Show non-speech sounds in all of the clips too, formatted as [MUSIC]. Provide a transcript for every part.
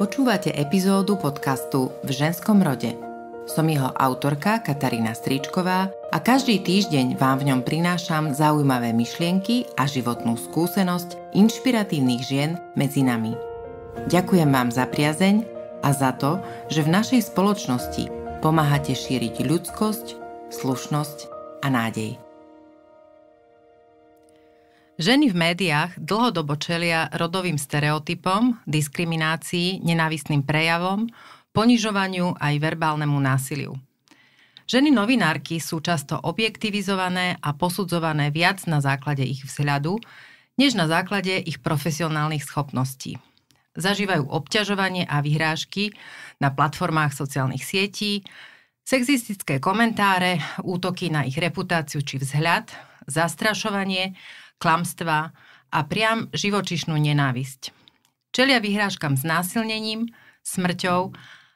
Počúvate epizódu podcastu V ženskom rode. Som jeho autorka Katarína Stričková a každý týždeň vám v ňom prinášam zaujímavé myšlienky a životnú skúsenosť inšpiratívnych žien medzi nami. Ďakujem vám za priazeň a za to, že v našej spoločnosti pomáhate šíriť ľudskosť, slušnosť a nádej. Ženy v médiách dlhodobo čelia rodovým stereotypom, diskriminácii, nenávistným prejavom, ponižovaniu aj verbálnemu násiliu. Ženy novinárky sú často objektivizované a posudzované viac na základe ich vzhľadu, než na základe ich profesionálnych schopností. Zažívajú obťažovanie a vyhrážky na platformách sociálnych sietí, sexistické komentáre, útoky na ich reputáciu či vzhľad, zastrašovanie klamstva a priam živočišnú nenávisť. Čelia vyhrážkam s násilnením, smrťou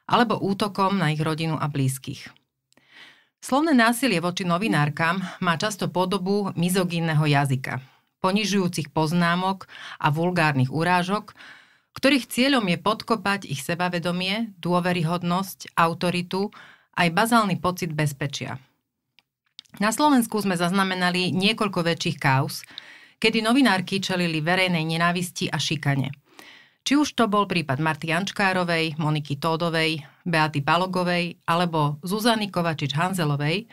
alebo útokom na ich rodinu a blízkych. Slovné násilie voči novinárkam má často podobu mizogínneho jazyka, ponižujúcich poznámok a vulgárnych urážok, ktorých cieľom je podkopať ich sebavedomie, dôveryhodnosť, autoritu, aj bazálny pocit bezpečia. Na Slovensku sme zaznamenali niekoľko väčších kaos, kedy novinárky čelili verejnej nenávisti a šikane. Či už to bol prípad Marty Jančkárovej, Moniky Tódovej, Beaty Balogovej alebo Zuzany Kovačič-Hanzelovej,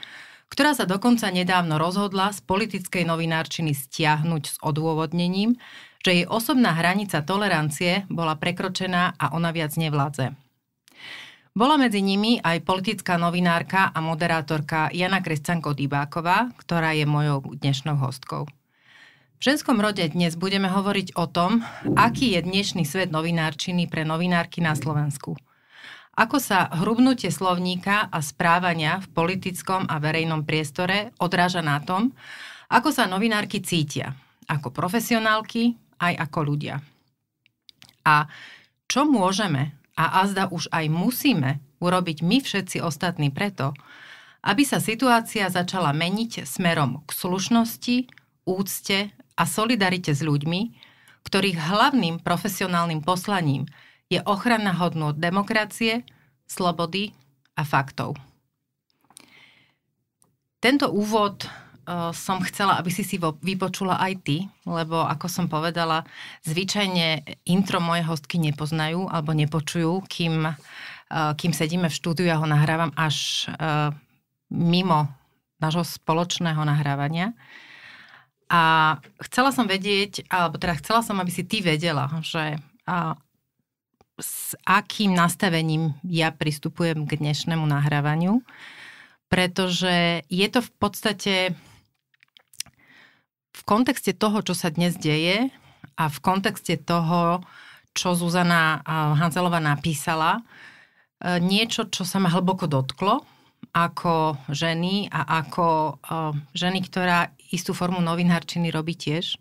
ktorá sa dokonca nedávno rozhodla z politickej novinárčiny stiahnuť s odôvodnením, že jej osobná hranica tolerancie bola prekročená a ona viac nevládze. Bola medzi nimi aj politická novinárka a moderátorka Jana Kresťanko Dybáková, ktorá je mojou dnešnou hostkou. V ženskom rode dnes budeme hovoriť o tom, aký je dnešný svet novinárčiny pre novinárky na Slovensku. Ako sa hrubnutie slovníka a správania v politickom a verejnom priestore odráža na tom, ako sa novinárky cítia, ako profesionálky, aj ako ľudia. A čo môžeme a azda už aj musíme urobiť my všetci ostatní preto, aby sa situácia začala meniť smerom k slušnosti, úcte a solidarite s ľuďmi, ktorých hlavným profesionálnym poslaním je ochrana hodnú demokracie, slobody a faktov. Tento úvod e, som chcela, aby si si vypočula aj ty, lebo ako som povedala, zvyčajne intro moje hostky nepoznajú alebo nepočujú, kým, e, kým sedíme v štúdiu, ja ho nahrávam až e, mimo nášho spoločného nahrávania. A chcela som vedieť, alebo teda chcela som, aby si ty vedela, že a, s akým nastavením ja pristupujem k dnešnému nahrávaniu, pretože je to v podstate v kontexte toho, čo sa dnes deje a v kontexte toho, čo Zuzana Hanzelová napísala, e, niečo, čo sa ma hlboko dotklo, ako ženy a ako e, ženy, ktorá istú formu novinárčiny robí tiež,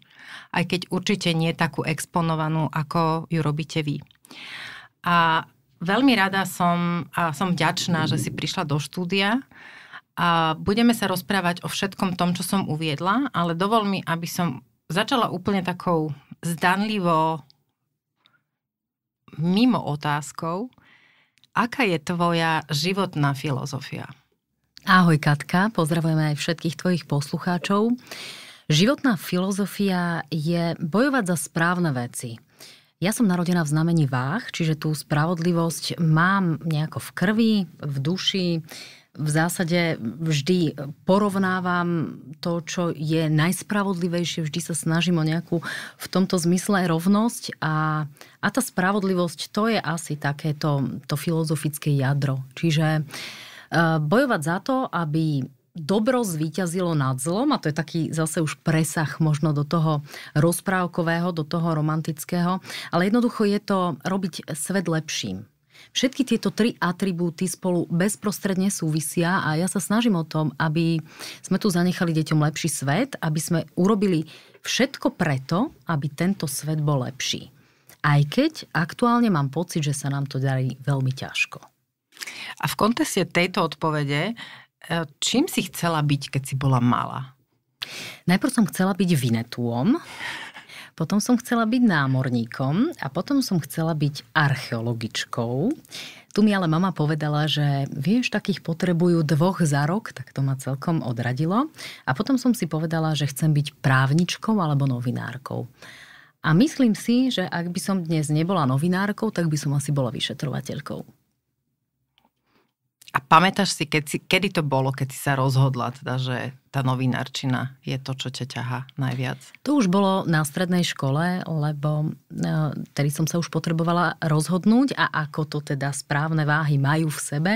aj keď určite nie takú exponovanú, ako ju robíte vy. A veľmi rada som a som vďačná, že si prišla do štúdia a budeme sa rozprávať o všetkom tom, čo som uviedla, ale dovol mi, aby som začala úplne takou zdanlivo mimo otázkou, aká je tvoja životná filozofia? Ahoj Katka, pozdravujeme aj všetkých tvojich poslucháčov. Životná filozofia je bojovať za správne veci. Ja som narodená v znamení váh, čiže tú spravodlivosť mám nejako v krvi, v duši. V zásade vždy porovnávam to, čo je najspravodlivejšie, vždy sa snažím o nejakú v tomto zmysle rovnosť a, a tá spravodlivosť to je asi takéto to filozofické jadro. Čiže uh, E, bojovať za to, aby dobro zvíťazilo nad zlom a to je taký zase už presah možno do toho rozprávkového, do toho romantického, ale jednoducho je to robiť svet lepším. Všetky tieto tri atribúty spolu bezprostredne súvisia a ja sa snažím o tom, aby sme tu zanechali deťom lepší svet, aby sme urobili všetko preto, aby tento svet bol lepší. Aj keď aktuálne mám pocit, že sa nám to darí veľmi ťažko. A v kontexte tejto odpovede, e, čím si chcela byť, keď si bola malá? Najprv som chcela byť vinetúom, potom som chcela byť námorníkom a potom som chcela byť archeologičkou. Tu mi ale mama povedala, že vieš, takých potrebujú dvoch za rok, tak to ma celkom odradilo. A potom som si povedala, že chcem byť právničkou alebo novinárkou. A myslím si, že ak by som dnes nebola novinárkou, tak by som asi bola vyšetrovateľkou. A pamätáš si, keď si, kedy to bolo, keď si sa rozhodla, teda, že tá novinárčina je to, čo ťa ťahá najviac? To už bolo na strednej škole, lebo e, tedy som sa už potrebovala rozhodnúť a ako to teda správne váhy majú v sebe.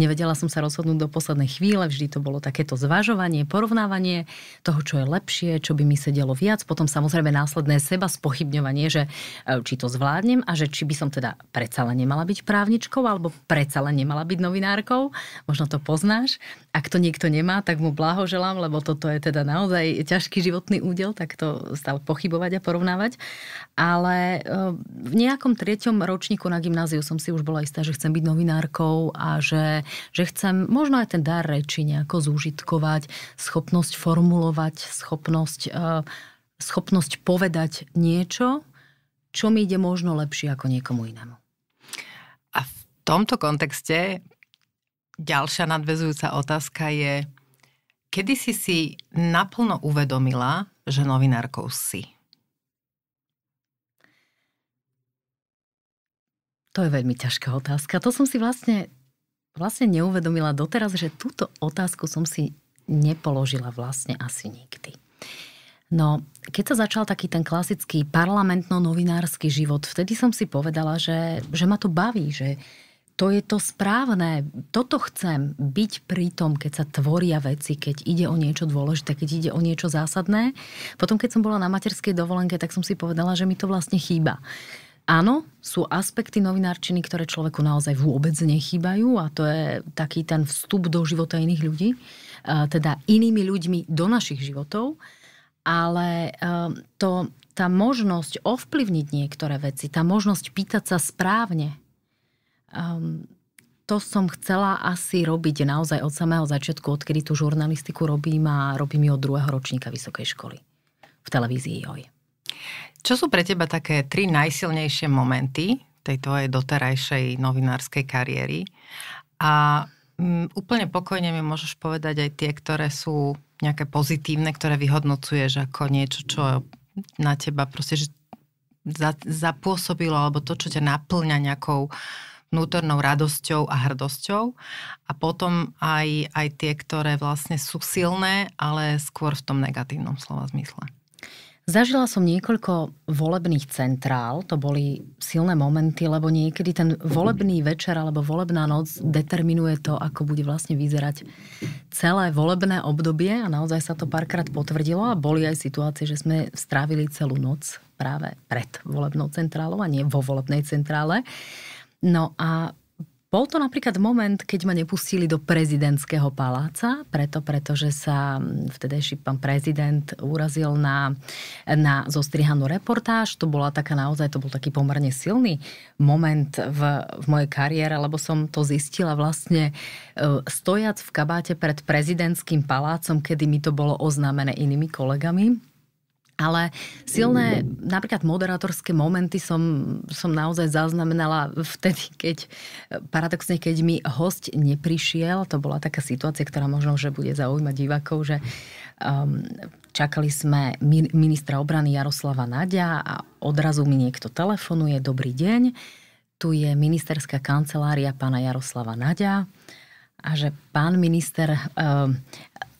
Nevedela som sa rozhodnúť do poslednej chvíle, vždy to bolo takéto zvažovanie, porovnávanie toho, čo je lepšie, čo by mi sedelo viac, potom samozrejme následné seba spochybňovanie, že e, či to zvládnem a že či by som teda predsa len nemala byť právničkou alebo predsa len nemala byť novinárkou. Možno to poznáš. Ak to niekto nemá, tak mu blahoželám porovnávam, lebo toto je teda naozaj ťažký životný údel, tak to stále pochybovať a porovnávať. Ale eh, v nejakom treťom ročníku na gymnáziu som si už bola istá, že chcem byť novinárkou a že, že chcem možno aj ten dar reči nejako zúžitkovať, schopnosť formulovať, schopnosť, eh, schopnosť povedať niečo, čo mi ide možno lepšie ako niekomu inému. A v tomto kontexte ďalšia nadvezujúca otázka je, Kedy si si naplno uvedomila, že novinárkou si? To je veľmi ťažká otázka. To som si vlastne, vlastne neuvedomila doteraz, že túto otázku som si nepoložila vlastne asi nikdy. No, keď sa začal taký ten klasický parlamentno-novinársky život, vtedy som si povedala, že, že ma to baví, že, to je to správne. Toto chcem. Byť pri tom, keď sa tvoria veci, keď ide o niečo dôležité, keď ide o niečo zásadné. Potom, keď som bola na materskej dovolenke, tak som si povedala, že mi to vlastne chýba. Áno, sú aspekty novinárčiny, ktoré človeku naozaj vôbec nechýbajú a to je taký ten vstup do života iných ľudí, e, teda inými ľuďmi do našich životov, ale e, to, tá možnosť ovplyvniť niektoré veci, tá možnosť pýtať sa správne Um, to som chcela asi robiť naozaj od samého začiatku, odkedy tú žurnalistiku robím a robím ju od druhého ročníka vysokej školy v televízii JOJ. Čo sú pre teba také tri najsilnejšie momenty tej tvojej doterajšej novinárskej kariéry? A m, mm, úplne pokojne mi môžeš povedať aj tie, ktoré sú nejaké pozitívne, ktoré vyhodnocuješ ako niečo, čo na teba proste že zapôsobilo, alebo to, čo ťa naplňa nejakou uh, vnútornou radosťou a hrdosťou a potom aj, aj tie, ktoré vlastne sú silné, ale skôr v tom negatívnom slova zmysle. Zažila som niekoľko volebných centrál, to boli silné momenty, lebo niekedy ten volebný večer alebo volebná noc determinuje to, ako bude vlastne vyzerať celé volebné obdobie a naozaj sa to párkrát potvrdilo a boli aj situácie, že sme strávili celú noc práve pred volebnou centrálou a nie vo volebnej centrále. No a bol to napríklad moment, keď ma nepustili do prezidentského paláca, preto, pretože sa vtedejší pán prezident urazil na, na zostrihanú reportáž. To bola taká naozaj, to bol taký pomerne silný moment v, v mojej kariére, lebo som to zistila vlastne e, stojac v kabáte pred prezidentským palácom, kedy mi to bolo oznámené inými kolegami ale silné napríklad moderátorské momenty som, som naozaj zaznamenala vtedy, keď paradoxne, keď mi host neprišiel, to bola taká situácia, ktorá možno, že bude zaujímať divákov, že um, čakali sme ministra obrany Jaroslava Nadia a odrazu mi niekto telefonuje, dobrý deň, tu je ministerská kancelária pána Jaroslava Nadia a že pán minister um,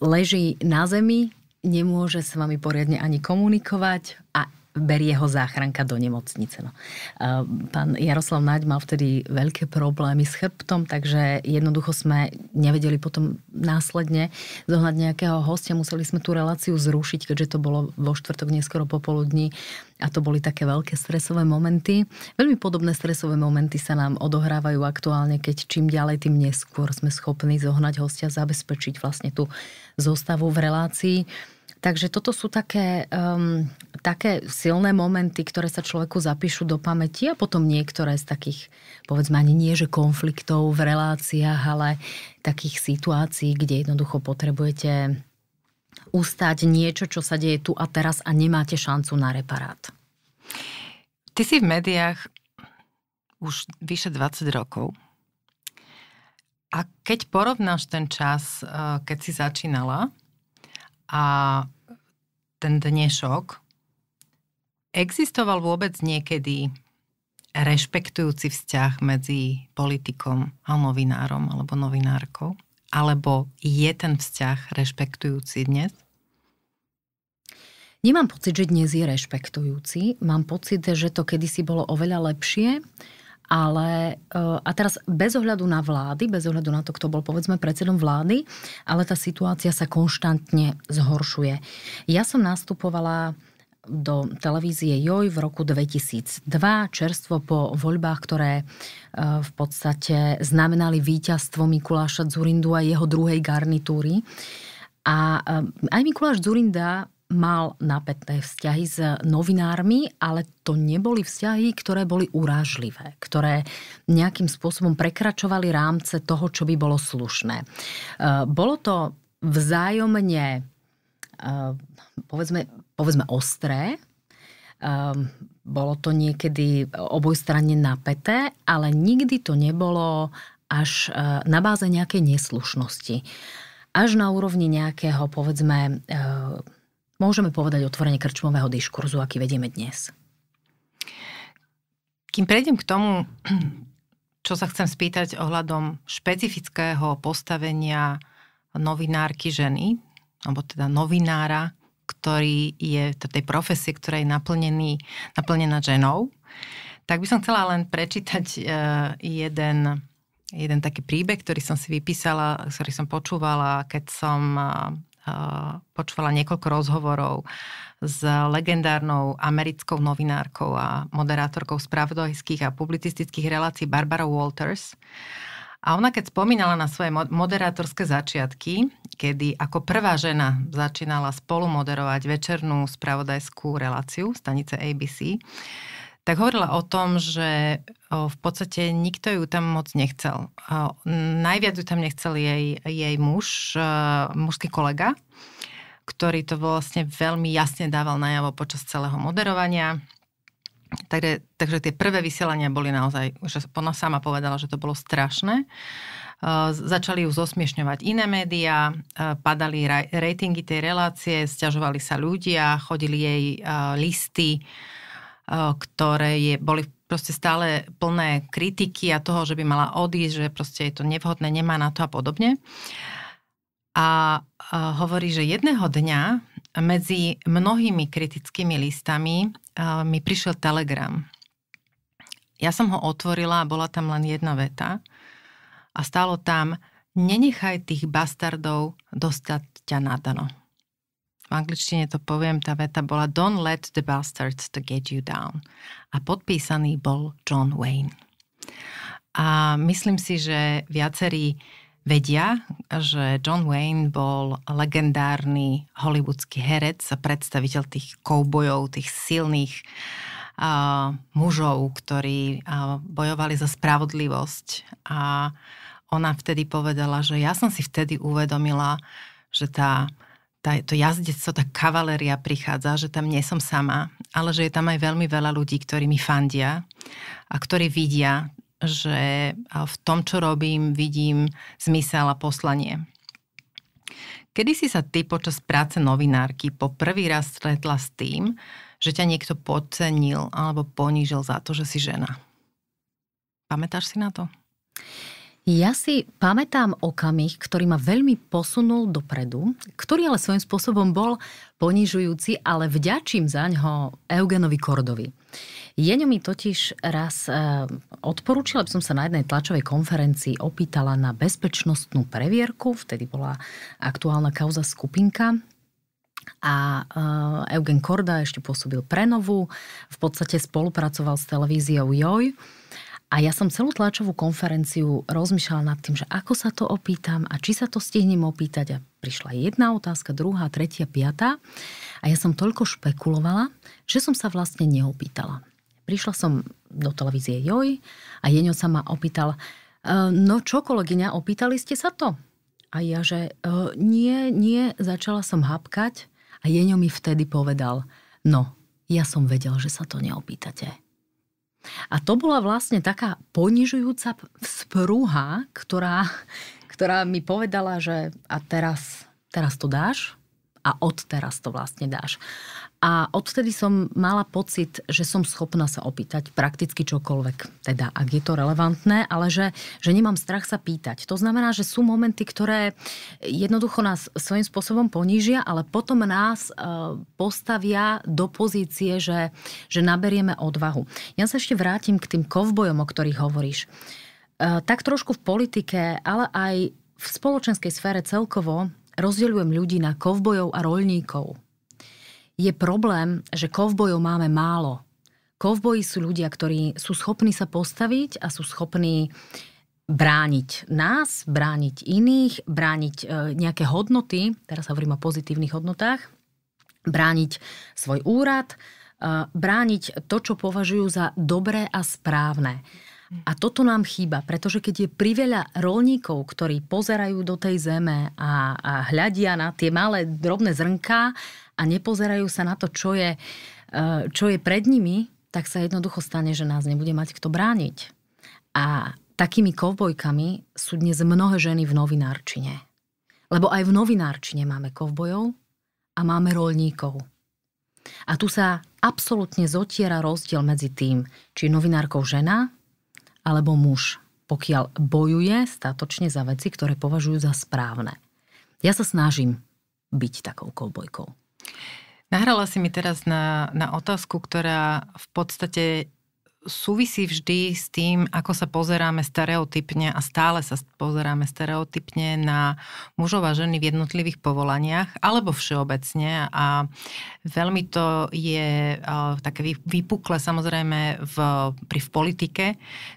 leží na zemi, nemôže s vami poriadne ani komunikovať a berie ho záchranka do nemocnice. No. Eh, pán Jaroslav Naď mal vtedy veľké problémy s chrbtom, takže jednoducho sme nevedeli potom následne zohľad nejakého hostia. Museli sme tú reláciu zrušiť, keďže to bolo vo štvrtok neskoro popoludní a to boli také veľké stresové momenty. Veľmi podobné stresové momenty sa nám odohrávajú aktuálne, keď čím ďalej, tým neskôr sme schopní zohnať hostia, zabezpečiť vlastne tú zostavu v relácii. Takže toto sú také, um, také silné momenty, ktoré sa človeku zapíšu do pamäti a potom niektoré z takých, povedzme ani nie, že konfliktov v reláciách, ale takých situácií, kde jednoducho potrebujete ustať niečo, čo sa deje tu a teraz a nemáte šancu na reparát. Ty si v médiách už vyše 20 rokov. A keď porovnáš ten čas, eh, keď si začínala a ten dnešok, existoval vôbec niekedy rešpektujúci vzťah medzi politikom a novinárom alebo novinárkou? Alebo je ten vzťah rešpektujúci dnes? Nemám pocit, že dnes je rešpektujúci. Mám pocit, že to kedysi bolo oveľa lepšie ale, e, a teraz bez ohľadu na vlády, bez ohľadu na to, kto bol povedzme predsedom vlády, ale tá situácia sa konštantne zhoršuje. Ja som nastupovala do televízie Joj v roku 2002, čerstvo po voľbách, ktoré e, v podstate znamenali víťazstvo Mikuláša Zurindu a jeho druhej garnitúry. A e, aj Mikuláš Zurinda mal napätné vzťahy s novinármi, ale to neboli vzťahy, ktoré boli urážlivé, ktoré nejakým spôsobom prekračovali rámce toho, čo by bolo slušné. E, bolo to vzájomne, e, povedzme, povedzme ostré, e, bolo to niekedy obojstranne napäté, ale nikdy to nebolo až na báze nejakej neslušnosti. Až na úrovni nejakého, povedzme, môžeme povedať otvorenie krčmového diskurzu, aký vedieme dnes? Kým prejdem k tomu, čo sa chcem spýtať ohľadom špecifického postavenia novinárky ženy, alebo teda novinára, ktorý je tej profesie, ktorá je naplnený, naplnená ženou, tak by som chcela len prečítať e, jeden, jeden taký príbeh, ktorý som si vypísala, ktorý som počúvala, keď som e, počúvala niekoľko rozhovorov s legendárnou americkou novinárkou a moderátorkou spravodajských a publicistických relácií Barbara Walters. A ona keď spomínala na svoje moderátorské začiatky, kedy ako prvá žena začínala spolu moderovať večernú spravodajskú reláciu stanice ABC, tak hovorila o tom, že v podstate nikto ju tam moc nechcel. Najviac ju tam nechcel jej, jej muž, e, mužský kolega, ktorý to vlastne veľmi jasne dával najavo počas celého moderovania. Takže, takže tie prvé vysielania boli naozaj, že ona sama povedala, že to bolo strašné. E, začali ju zosmiešňovať iné médiá, e, padali rejtingy tej relácie, stiažovali sa ľudia, chodili jej listy E, ktoré je, boli proste stále plné kritiky a toho, že by mala odísť, že proste je to nevhodné, nemá na to a podobne. A e, hovorí, že jedného dňa medzi mnohými kritickými listami e, mi prišiel telegram. Ja som ho otvorila a bola tam len jedna veta a stálo tam, nenechaj tých bastardov dostať ťa na dano v angličtine to poviem, tá veta bola Don't let the bastards to get you down. A podpísaný bol John Wayne. A myslím si, že viacerí vedia, že John Wayne bol legendárny hollywoodsky herec a predstaviteľ tých koubojov, tých silných a mužov, ktorí bojovali za spravodlivosť. A ona vtedy povedala, že ja som si vtedy uvedomila, že tá tá, to jazdectvo, tá kavaléria prichádza, že tam nie som sama, ale že je tam aj veľmi veľa ľudí, ktorí mi fandia a ktorí vidia, že v tom, čo robím, vidím zmysel a poslanie. Kedy si sa ty počas práce novinárky po prvý raz stretla s tým, že ťa niekto podcenil alebo ponížil za to, že si žena? Pamätáš si na to? Ja si pamätám okamih, ktorý ma veľmi posunul dopredu, ktorý ale svojím spôsobom bol ponižujúci, ale vďačím za ňo Eugenovi Kordovi. Jeňo mi totiž raz e, odporúčil, aby som sa na jednej tlačovej konferencii opýtala na bezpečnostnú previerku, vtedy bola aktuálna kauza skupinka, a e, Eugen Korda ešte pôsobil prenovu, v podstate spolupracoval s televíziou JOJ a ja som celú tlačovú konferenciu rozmýšľala nad tým, že ako sa to opýtam a či sa to stihnem opýtať. A prišla jedna otázka, druhá, tretia, piatá. A ja som toľko špekulovala, že som sa vlastne neopýtala. Prišla som do televízie Joj a Jeňo sa ma opýtal, e, no čo kolegyňa, opýtali ste sa to? A ja, že e, nie, nie, začala som hapkať a Jeňo mi vtedy povedal, no, ja som vedel, že sa to neopýtate. A to bola vlastne taká ponižujúca sprúha, ktorá, ktorá mi povedala, že a teraz, teraz to dáš a odteraz to vlastne dáš. A odtedy som mala pocit, že som schopná sa opýtať prakticky čokoľvek. Teda, ak je to relevantné, ale že, že nemám strach sa pýtať. To znamená, že sú momenty, ktoré jednoducho nás svojím spôsobom ponížia, ale potom nás e, postavia do pozície, že, že naberieme odvahu. Ja sa ešte vrátim k tým kovbojom, o ktorých hovoríš. E, tak trošku v politike, ale aj v spoločenskej sfére celkovo rozdeľujem ľudí na kovbojov a roľníkov je problém, že kovbojov máme málo. Kovboji sú ľudia, ktorí sú schopní sa postaviť a sú schopní brániť nás, brániť iných, brániť e, nejaké hodnoty, teraz hovorím o pozitívnych hodnotách, brániť svoj úrad, e, brániť to, čo považujú za dobré a správne. A toto nám chýba, pretože keď je priveľa rolníkov, ktorí pozerajú do tej zeme a, a hľadia na tie malé drobné zrnká a nepozerajú sa na to, čo je, e, čo je pred nimi, tak sa jednoducho stane, že nás nebude mať kto brániť. A takými kovbojkami sú dnes mnohé ženy v novinárčine. Lebo aj v novinárčine máme kovbojov a máme rolníkov. A tu sa absolútne zotiera rozdiel medzi tým, či novinárkou žena alebo muž, pokiaľ bojuje statočne za veci, ktoré považujú za správne. Ja sa snažím byť takou kovbojkou. Nahrala si mi teraz na, na otázku, ktorá v podstate súvisí vždy s tým, ako sa pozeráme stereotypne a stále sa pozeráme stereotypne na mužov a ženy v jednotlivých povolaniach alebo všeobecne a veľmi to je uh, také vypukle samozrejme v, pri v politike,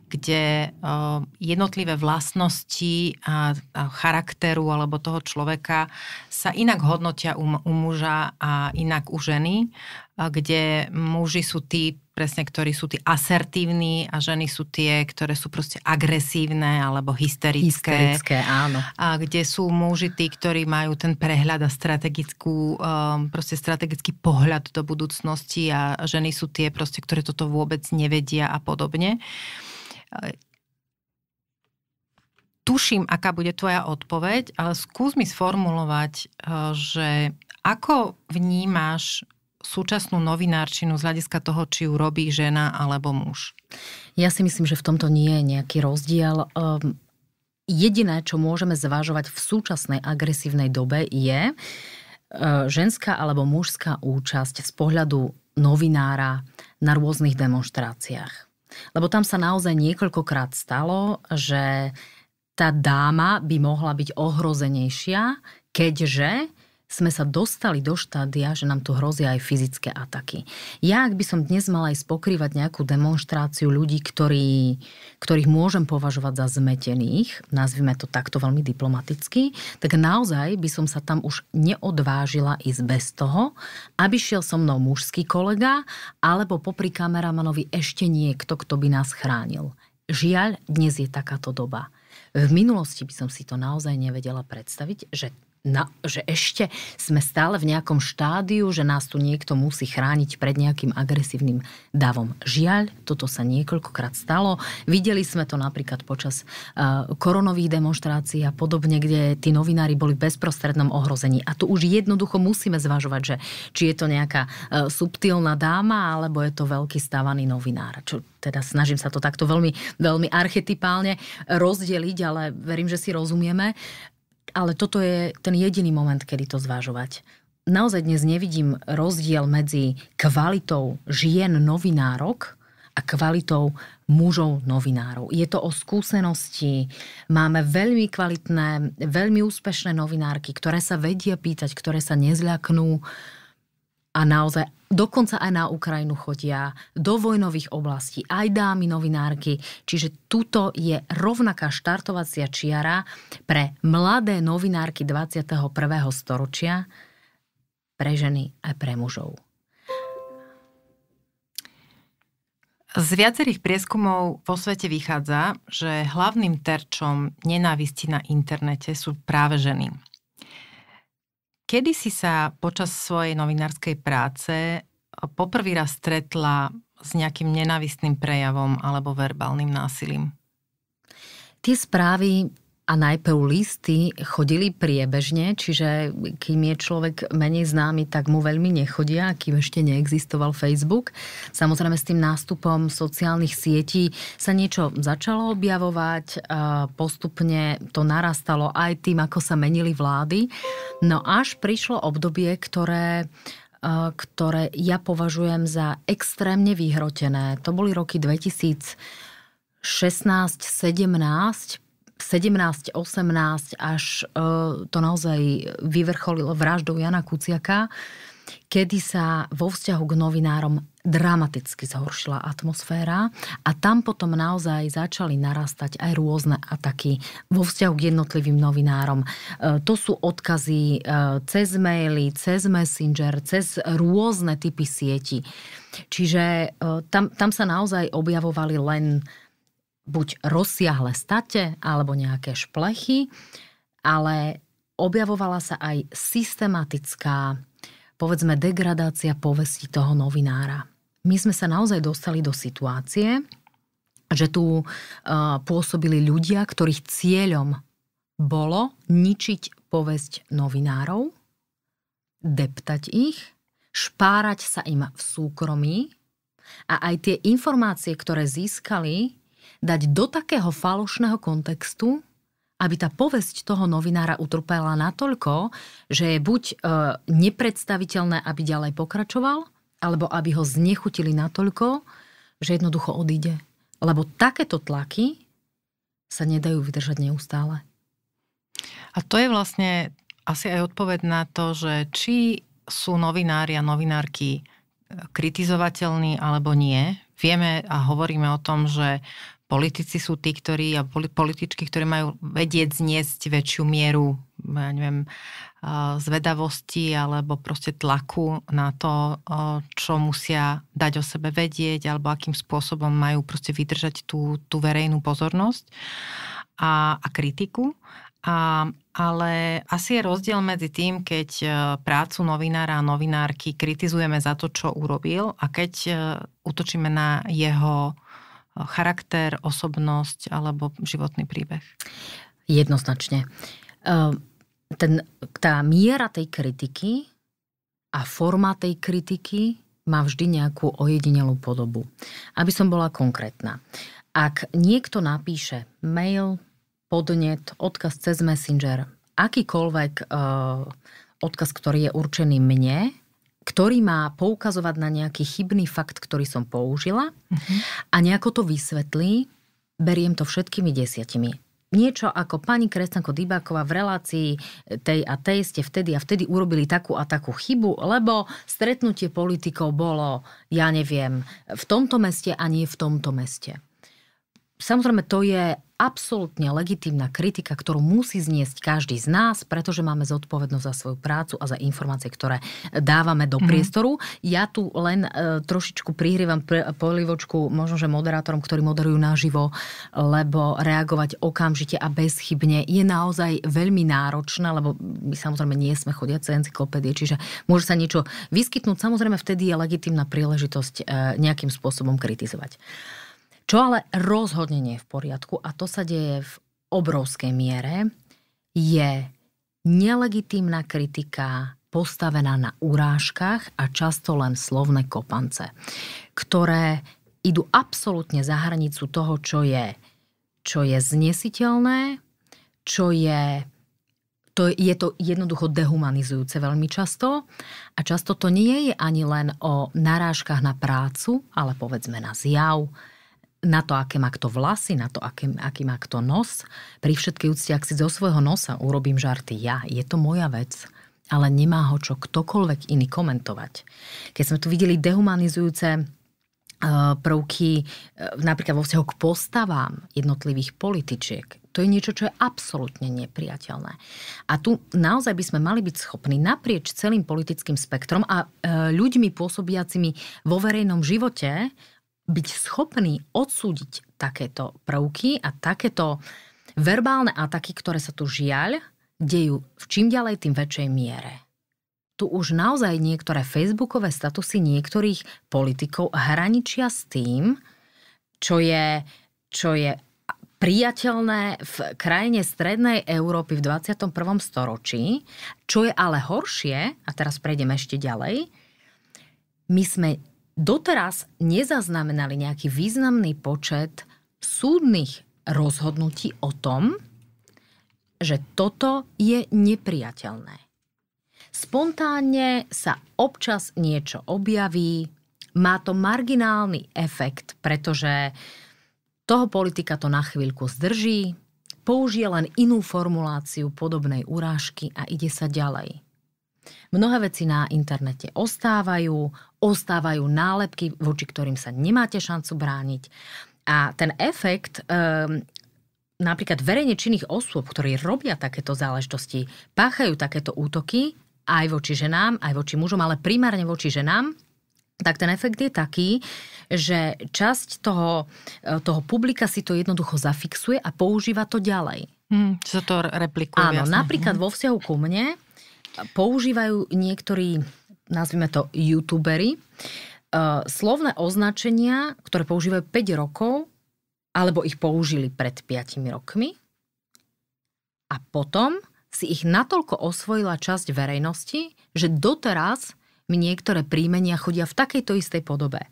kde uh, jednotlivé vlastnosti a, a charakteru alebo toho človeka sa inak hodnotia u, u muža a inak u ženy, uh, kde muži sú tí presne, ktorí sú tí asertívni a ženy sú tie, ktoré sú proste agresívne alebo hysterické. Hysterické, áno. A kde sú muži tí, ktorí majú ten prehľad a strategickú, um, proste strategický pohľad do budúcnosti a ženy sú tie proste, ktoré toto vôbec nevedia a podobne. Tuším, aká bude tvoja odpoveď, ale skús mi sformulovať, uh, že ako vnímaš súčasnú novinárčinu z hľadiska toho, či ju robí žena alebo muž? Ja si myslím, že v tomto nie je nejaký rozdiel. Ehm, jediné, čo môžeme zvažovať v súčasnej agresívnej dobe je e, ženská alebo mužská účasť z pohľadu novinára na rôznych demonstráciách. Lebo tam sa naozaj niekoľkokrát stalo, že tá dáma by mohla byť ohrozenejšia, keďže sme sa dostali do štádia, že nám tu hrozia aj fyzické ataky. Ja, ak by som dnes mala aj spokrývať nejakú demonstráciu ľudí, ktorí, ktorých môžem považovať za zmetených, nazvime to takto veľmi diplomaticky, tak naozaj by som sa tam už neodvážila ísť bez toho, aby šiel so mnou mužský kolega, alebo popri kameramanovi ešte niekto, kto by nás chránil. Žiaľ, dnes je takáto doba. V minulosti by som si to naozaj nevedela predstaviť, že na, že ešte sme stále v nejakom štádiu, že nás tu niekto musí chrániť pred nejakým agresívnym davom. Žiaľ, toto sa niekoľkokrát stalo. Videli sme to napríklad počas uh, koronových demonstrácií a podobne, kde tí novinári boli v bezprostrednom ohrození. A tu už jednoducho musíme zvažovať, že či je to nejaká uh, subtilná dáma, alebo je to veľký stávaný novinár. Čo, teda snažím sa to takto veľmi, veľmi archetypálne rozdeliť, ale verím, že si rozumieme ale toto je ten jediný moment, kedy to zvážovať. Naozaj dnes nevidím rozdiel medzi kvalitou žien novinárok a kvalitou mužov novinárov. Je to o skúsenosti. Máme veľmi kvalitné, veľmi úspešné novinárky, ktoré sa vedia pýtať, ktoré sa nezľaknú a naozaj dokonca aj na Ukrajinu chodia, do vojnových oblastí, aj dámy novinárky. Čiže tuto je rovnaká štartovacia čiara pre mladé novinárky 21. storočia, pre ženy aj pre mužov. Z viacerých prieskumov vo svete vychádza, že hlavným terčom nenávisti na internete sú práve ženy. Kedy si sa počas svojej novinárskej práce e, poprvý raz stretla s nejakým nenavistným prejavom alebo verbálnym násilím? Tie správy a najprv listy chodili priebežne, čiže kým je človek menej známy, tak mu veľmi nechodia, kým ešte neexistoval Facebook. Samozrejme s tým nástupom sociálnych sietí sa niečo začalo objavovať, postupne to narastalo aj tým, ako sa menili vlády. No až prišlo obdobie, ktoré ktoré ja považujem za extrémne vyhrotené. To boli roky 2016 17 17, 18, až e, to naozaj vyvrcholilo vraždou Jana Kuciaka, kedy sa vo vzťahu k novinárom dramaticky zhoršila atmosféra a tam potom naozaj začali narastať aj rôzne ataky vo vzťahu k jednotlivým novinárom. E, to sú odkazy e, cez maily, cez messenger, cez rôzne typy sieti. Čiže tam, tam sa naozaj objavovali len buď rozsiahle state alebo nejaké šplechy, ale objavovala sa aj systematická, povedzme, degradácia povesti toho novinára. My sme sa naozaj dostali do situácie, že tu uh, pôsobili ľudia, ktorých cieľom bolo ničiť povesť novinárov, deptať ich, špárať sa im v súkromí a aj tie informácie, ktoré získali, dať do takého falošného kontextu, aby tá povesť toho novinára utrpela natoľko, že je buď e, nepredstaviteľné, aby ďalej pokračoval, alebo aby ho znechutili natoľko, že jednoducho odíde. Lebo takéto tlaky sa nedajú vydržať neustále. A to je vlastne asi aj odpoveď na to, že či sú novinári a novinárky e, kritizovateľní alebo nie. Vieme a hovoríme o tom, že politici sú tí, ktorí, a političky, ktorí majú vedieť zniesť väčšiu mieru ja neviem, zvedavosti alebo proste tlaku na to, čo musia dať o sebe vedieť alebo akým spôsobom majú proste vydržať tú, tú verejnú pozornosť a, a kritiku. A, ale asi je rozdiel medzi tým, keď e, prácu novinára a novinárky kritizujeme za to, čo urobil a keď e, útočíme na jeho charakter, osobnosť alebo životný príbeh? Jednoznačne. Ehm, ten, tá miera tej kritiky a forma tej kritiky má vždy nejakú ojedinelú podobu. Aby som bola konkrétna. Ak niekto napíše mail, podnet, odkaz cez Messenger, akýkoľvek uh, odkaz, ktorý je určený mne, ktorý má poukazovať na nejaký chybný fakt, ktorý som použila mm-hmm. a nejako to vysvetlí, beriem to všetkými desiatimi. Niečo ako pani Krestanko Dybáková v relácii tej a tej ste vtedy a vtedy urobili takú a takú chybu, lebo stretnutie politikov bolo, ja neviem, v tomto meste a nie v tomto meste. Samozrejme, to je absolútne legitímna kritika, ktorú musí zniesť každý z nás, pretože máme zodpovednosť za svoju prácu a za informácie, ktoré dávame do mm-hmm. priestoru. Ja tu len e, trošičku prihrievam pr- polivočku možno, že moderátorom, ktorí moderujú naživo, lebo reagovať okamžite a bezchybne je naozaj veľmi náročné, lebo my samozrejme nie sme chodiace encyklopédie, čiže môže sa niečo vyskytnúť. Samozrejme vtedy je legitímna príležitosť e, nejakým spôsobom kritizovať. Čo ale rozhodne nie je v poriadku, a to sa deje v obrovskej miere, je nelegitímna kritika postavená na urážkach a často len slovné kopance, ktoré idú absolútne za hranicu toho, čo je, čo je znesiteľné, čo je to, je to jednoducho dehumanizujúce veľmi často a často to nie je ani len o narážkach na prácu, ale povedzme na zjav, na to, aké má kto vlasy, na to, aké, aký má kto nos. Pri všetkej úcte, ak si zo svojho nosa urobím žarty ja, je to moja vec ale nemá ho čo ktokoľvek iný komentovať. Keď sme tu videli dehumanizujúce e, prvky e, napríklad vo vzťahu k postavám jednotlivých političiek. To je niečo, čo je absolútne nepriateľné. A tu naozaj by sme mali byť schopní naprieč celým politickým spektrom a e, ľuďmi pôsobiacimi vo verejnom živote byť schopný odsúdiť takéto prvky a takéto verbálne ataky, ktoré sa tu žiaľ dejú v čím ďalej tým väčšej miere. Tu už naozaj niektoré facebookové statusy niektorých politikov hraničia s tým, čo je, čo je priateľné v krajine Strednej Európy v 21. storočí. Čo je ale horšie, a teraz prejdeme ešte ďalej, my sme doteraz nezaznamenali nejaký významný počet súdnych rozhodnutí o tom, že toto je nepriateľné. Spontánne sa občas niečo objaví, má to marginálny efekt, pretože toho politika to na chvíľku zdrží, použije len inú formuláciu podobnej urážky a ide sa ďalej. Mnohé veci na internete ostávajú, ostávajú nálepky, voči ktorým sa nemáte šancu brániť. A ten efekt um, napríklad verejne činných osôb, ktorí robia takéto záležitosti, páchajú takéto útoky aj voči ženám, aj voči mužom, ale primárne voči ženám, tak ten efekt je taký, že časť toho, e, toho publika si to jednoducho zafixuje a používa to ďalej. Hmm, to replikuje. Áno, jasne. napríklad hmm. vo vzťahu ku mne používajú niektorí nazvime to youtuberi, uh, slovné označenia, ktoré používajú 5 rokov, alebo ich použili pred 5 rokmi a potom si ich natoľko osvojila časť verejnosti, že doteraz mi niektoré príjmenia chodia v takejto istej podobe.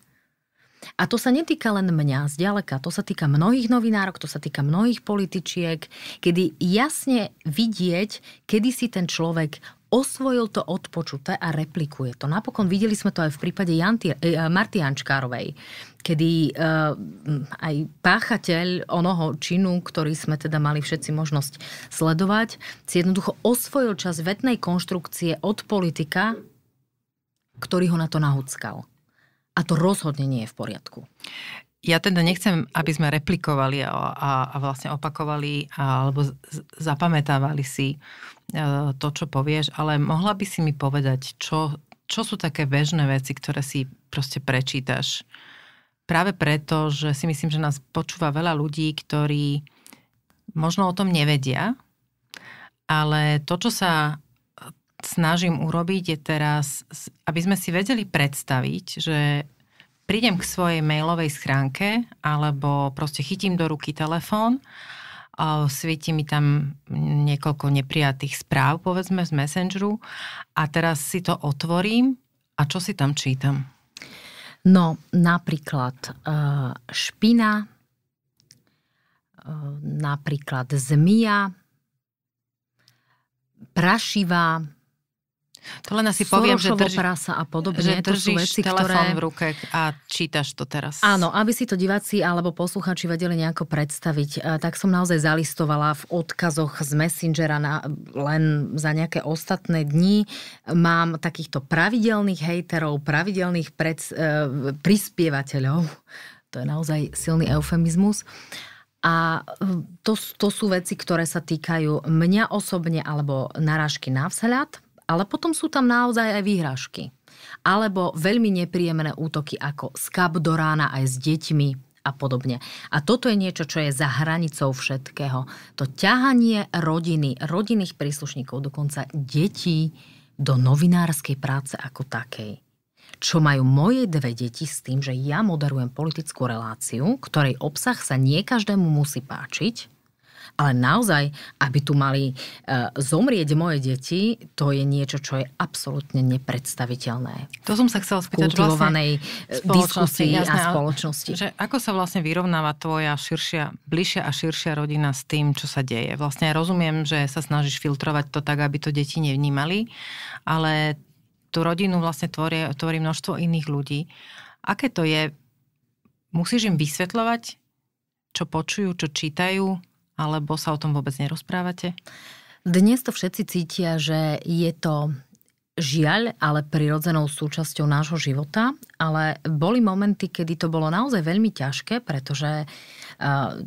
A to sa netýka len mňa zďaleka, to sa týka mnohých novinárok, to sa týka mnohých političiek, kedy jasne vidieť, kedy si ten človek osvojil to odpočuté a replikuje to. Napokon videli sme to aj v prípade Janty, e, e, Marty Ančkárovej, kedy e, aj páchateľ onoho činu, ktorý sme teda mali všetci možnosť sledovať, si jednoducho osvojil čas vetnej konštrukcie od politika, ktorý ho na to nahuckal. A to rozhodne nie je v poriadku. Ja teda nechcem, aby sme replikovali a, a, a vlastne opakovali a, alebo z, zapamätávali si E, to, čo povieš, ale mohla by si mi povedať, čo, čo sú také bežné veci, ktoré si proste prečítaš? Práve preto, že si myslím, že nás počúva veľa ľudí, ktorí možno o tom nevedia, ale to, čo sa snažím urobiť je teraz, aby sme si vedeli predstaviť, že prídem k svojej mailovej schránke alebo proste chytím do ruky telefón a svieti mi tam niekoľko neprijatých správ, povedzme, z Messengeru a teraz si to otvorím a čo si tam čítam? No, napríklad e, špina, e, napríklad zmia, prašivá, to len asi poviem, že drž, prasa a podobne. Že držíš veci, telefón ktoré... v ruke a čítaš to teraz. Áno, aby si to diváci alebo posluchači vedeli nejako predstaviť, tak som naozaj zalistovala v odkazoch z Messengera na, len za nejaké ostatné dni. Mám takýchto pravidelných hejterov, pravidelných pred, e, prispievateľov. To je naozaj silný eufemizmus. A e, to, to sú veci, ktoré sa týkajú mňa osobne alebo narážky na vzhľad ale potom sú tam naozaj aj výhražky. Alebo veľmi nepríjemné útoky ako skap do rána aj s deťmi, a podobne. A toto je niečo, čo je za hranicou všetkého. To ťahanie rodiny, rodinných príslušníkov, dokonca detí do novinárskej práce ako takej. Čo majú moje dve deti s tým, že ja moderujem politickú reláciu, ktorej obsah sa nie každému musí páčiť, ale naozaj, aby tu mali e, zomrieť moje deti, to je niečo, čo je absolútne nepredstaviteľné. To som sa chcela spýtať. V vlastne e, diskusii jasné, a spoločnosti. Že ako sa vlastne vyrovnáva tvoja širšia, bližšia a širšia rodina s tým, čo sa deje? Vlastne ja rozumiem, že sa snažíš filtrovať to tak, aby to deti nevnímali, ale tú rodinu vlastne tvorí, tvorí množstvo iných ľudí. Aké to je? Musíš im vysvetľovať, čo počujú, čo čítajú, alebo sa o tom vôbec nerozprávate? Dnes to všetci cítia, že je to žiaľ, ale prirodzenou súčasťou nášho života, ale boli momenty, kedy to bolo naozaj veľmi ťažké, pretože e,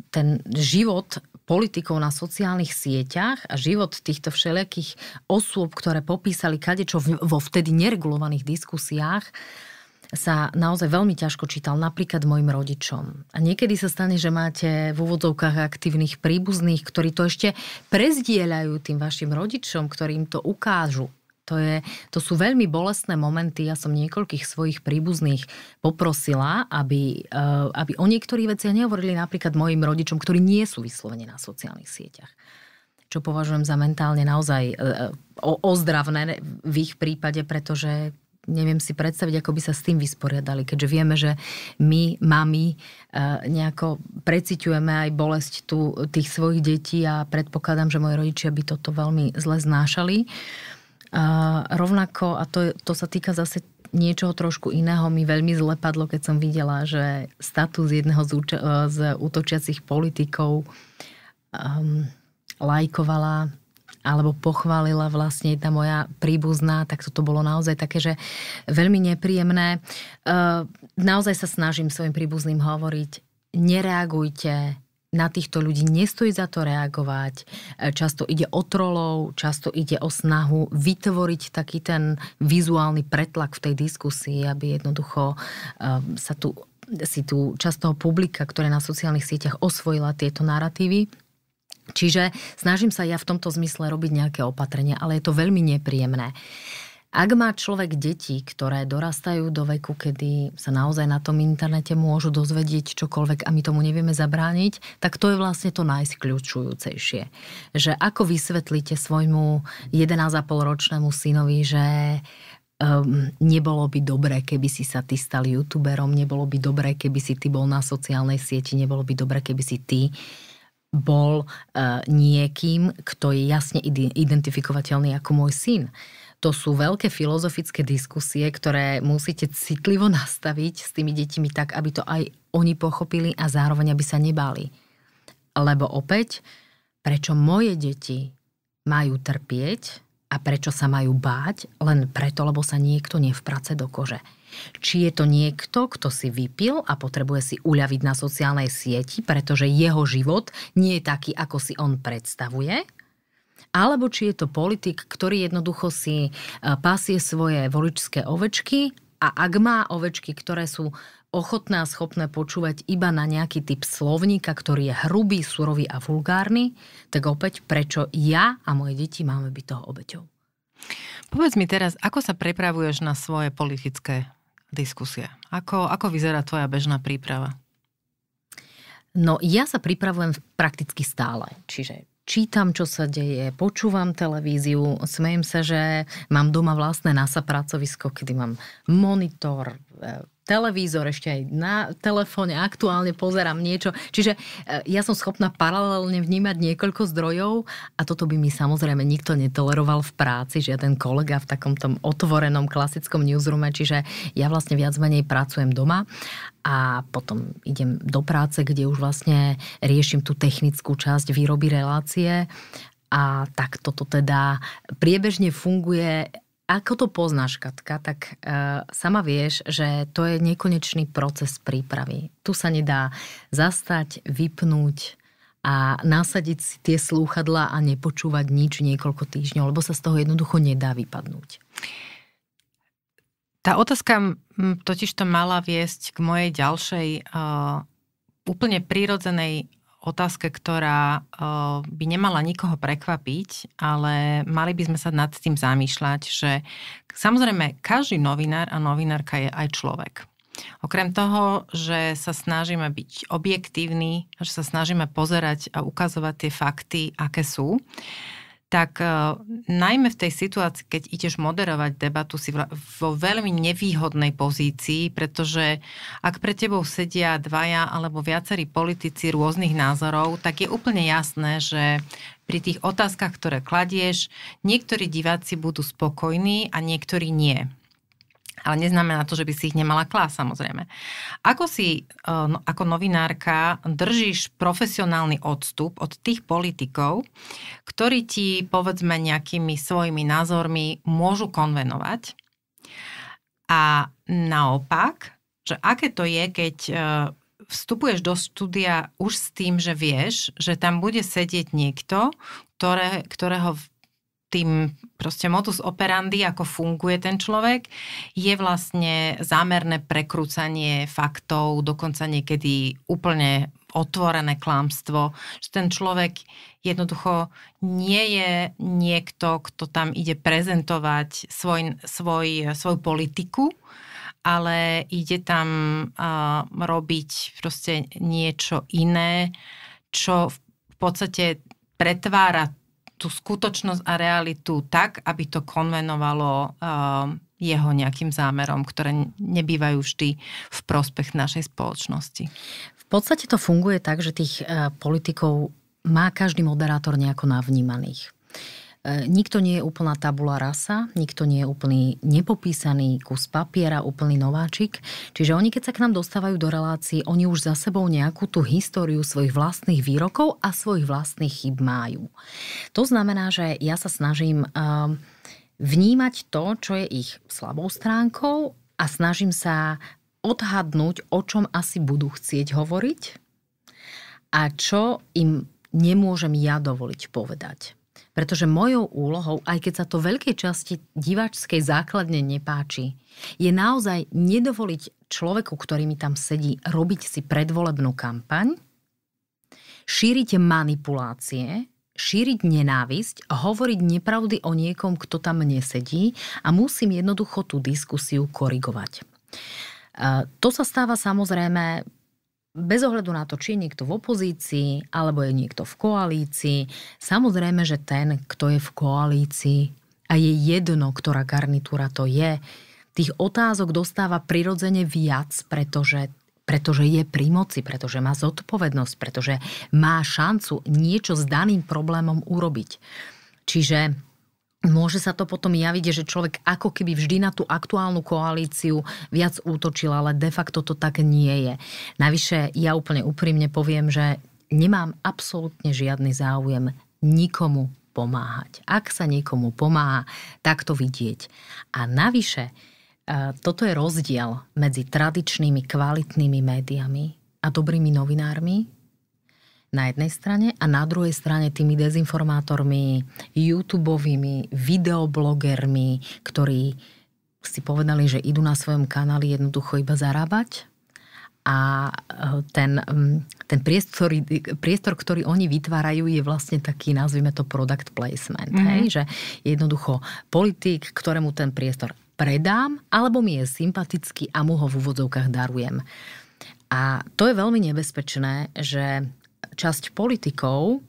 ten život politikov na sociálnych sieťach a život týchto všelijakých osôb, ktoré popísali kadečo vo vtedy neregulovaných diskusiách, uh, sa naozaj veľmi ťažko čítal napríklad mojim rodičom. A niekedy sa stane, že máte v úvodzovkách aktívnych príbuzných, ktorí to ešte prezdieľajú tým vašim rodičom, ktorým to ukážu. To, je, to sú veľmi bolestné momenty. Ja som niekoľkých svojich príbuzných poprosila, aby, eh, aby o niektorých veciach nehovorili napríklad mojim rodičom, ktorí nie sú vyslovene na sociálnych sieťach čo považujem za mentálne naozaj eh, eh, ozdravné v ich prípade, pretože neviem si predstaviť, ako by sa s tým vysporiadali, keďže vieme, že my, mami, e, nejako preciťujeme aj bolesť tu tých svojich detí a predpokladám, že moji rodičia by toto veľmi zle znášali. A e, rovnako, a to, to sa týka zase niečoho trošku iného, mi veľmi zle padlo, keď som videla, že status jedného z, úč- e, z útočiacich politikov um, lajkovala alebo pochválila vlastne tá moja príbuzná, tak toto bolo naozaj také, že veľmi nepríjemné. E, naozaj sa snažím svojim príbuzným hovoriť, nereagujte, na týchto ľudí nestojí za to reagovať. E, často ide o trolov, často ide o snahu vytvoriť taký ten vizuálny pretlak v tej diskusii, aby jednoducho e, sa tu si tu často publika, ktoré na sociálnych sieťach osvojila tieto narratívy, Čiže snažím sa ja v tomto zmysle robiť nejaké opatrenia, ale je to veľmi nepríjemné. Ak má človek deti, ktoré dorastajú do veku, kedy sa naozaj na tom internete môžu dozvedieť čokoľvek a my tomu nevieme zabrániť, tak to je vlastne to najskľúčujúcejšie. Že ako vysvetlíte svojmu 11,5-ročnému synovi, že um, nebolo by dobré, keby si sa ty stal youtuberom, nebolo by dobré, keby si ty bol na sociálnej sieti, nebolo by dobré, keby si ty bol uh, niekým, kto je jasne identifikovateľný ako môj syn. To sú veľké filozofické diskusie, ktoré musíte citlivo [LAUGHS] nastaviť s tými deťmi tak, aby to aj oni pochopili a zároveň aby sa nebali. Lebo opäť, prečo moje deti majú trpieť, a prečo sa majú báť, len preto, lebo sa niekto nevprace do kože. Či je to niekto, kto si vypil a potrebuje si uľaviť na sociálnej sieti, pretože jeho život nie je taký, ako si on predstavuje, alebo či je to politik, ktorý jednoducho si eh, pasie svoje voličské ovečky a ak má ovečky, ktoré sú ochotné a schopné počúvať iba na nejaký typ slovníka, ktorý je hrubý, surový a vulgárny, tak opäť prečo ja a moje deti máme byť toho obeťou. Povedz mi teraz, ako sa prepravuješ na svoje politické diskusie? Ako, ako vyzerá tvoja bežná príprava? No ja sa pripravujem prakticky stále. Čiže čítam, čo sa deje, počúvam televíziu, smejem sa, že mám doma vlastné NASA pracovisko, kedy mám monitor, E, televízor, ešte aj na telefóne aktuálne pozerám niečo. Čiže e, ja som schopná paralelne vnímať niekoľko zdrojov a toto by mi samozrejme nikto netoleroval v práci, že ja ten kolega v takomto otvorenom klasickom newsroome, čiže ja vlastne viac menej pracujem doma a potom idem do práce, kde už vlastne riešim tú technickú časť výroby relácie a takto to teda priebežne funguje ako to poznáš, Katka, tak e, sama vieš, že to je nekonečný proces prípravy. Tu sa nedá zastať, vypnúť a nasadiť si tie slúchadlá a nepočúvať nič niekoľko týždňov, lebo sa z toho jednoducho nedá vypadnúť. Tá otázka totiž to mala viesť k mojej ďalšej uh, úplne prírodzenej otázke, ktorá e, by nemala nikoho prekvapiť, ale mali by sme sa nad tým zamýšľať, že samozrejme každý novinár a novinárka je aj človek. Okrem toho, že sa snažíme byť objektívni, že sa snažíme pozerať a ukazovať tie fakty, aké sú, uh, tak e, najmä v tej situácii, keď ideš moderovať debatu, si vo veľmi nevýhodnej pozícii, pretože ak pre tebou sedia dvaja alebo viacerí politici rôznych názorov, tak je úplne jasné, že pri tých otázkach, ktoré kladieš, niektorí diváci budú spokojní a niektorí nie. Ale neznamená to, že by si ich nemala klás, samozrejme. Ako si e, no, ako novinárka držíš profesionálny odstup od tých politikov, ktorí ti, povedzme, nejakými svojimi názormi môžu konvenovať? A naopak, že aké to je, keď e, vstupuješ do štúdia už s tým, že vieš, že tam bude sedieť niekto, ktoré, ktorého tým proste modus operandi, ako funguje ten človek, je vlastne zámerné prekrúcanie faktov, dokonca niekedy úplne otvorené klamstvo, že ten človek jednoducho nie je niekto, kto tam ide prezentovať svoj, svoj, svoju politiku, ale ide tam uh, robiť proste niečo iné, čo v podstate pretvára tú skutočnosť a realitu tak, aby to konvenovalo uh, jeho nejakým zámerom, ktoré nebývajú vždy v prospech našej spoločnosti. V podstate to funguje tak, že tých uh, politikov má každý moderátor nejako navnímaných. E, nikto nie je úplná tabula rasa, nikto nie je úplný nepopísaný kus papiera, úplný nováčik. Čiže oni, keď sa k nám dostávajú do relácií, oni už za sebou nejakú tú históriu svojich vlastných výrokov a svojich vlastných chyb majú. To znamená, že ja sa snažím e, vnímať to, čo je ich slabou stránkou a snažím sa odhadnúť, o čom asi budú chcieť hovoriť a čo im nemôžem ja dovoliť povedať. Pretože mojou úlohou, aj keď sa to veľkej časti diváčskej základne nepáči, je naozaj nedovoliť človeku, ktorý mi tam sedí, robiť si predvolebnú kampaň, šíriť manipulácie, šíriť nenávisť, hovoriť nepravdy o niekom, kto tam nesedí a musím jednoducho tú diskusiu korigovať. E, to sa stáva samozrejme bez ohľadu na to, či je niekto v opozícii alebo je niekto v koalícii, samozrejme, že ten, kto je v koalícii a je jedno, ktorá garnitúra to je, tých otázok dostáva prirodzene viac, pretože pretože je pri moci, pretože má zodpovednosť, pretože má šancu niečo s daným problémom urobiť. Čiže môže sa to potom javiť, že človek ako keby vždy na tú aktuálnu koalíciu viac útočil, ale de facto to tak nie je. Navyše, ja úplne úprimne poviem, že nemám absolútne žiadny záujem nikomu pomáhať. Ak sa niekomu pomáha, tak to vidieť. A navyše, e, toto je rozdiel medzi tradičnými kvalitnými médiami a dobrými novinármi, na jednej strane a na druhej strane tými dezinformátormi, youtubeovými videoblogermi, ktorí si povedali, že idú na svojom kanáli jednoducho iba zarábať a e, ten, ten priestor, priestor, ktorý oni vytvárajú, je vlastne taký, nazvime to product placement. Mm-hmm. Hej? Že jednoducho politik, ktorému ten priestor predám, alebo mi je sympatický a mu ho v úvodzovkách darujem. A to je veľmi nebezpečné, že časť politikov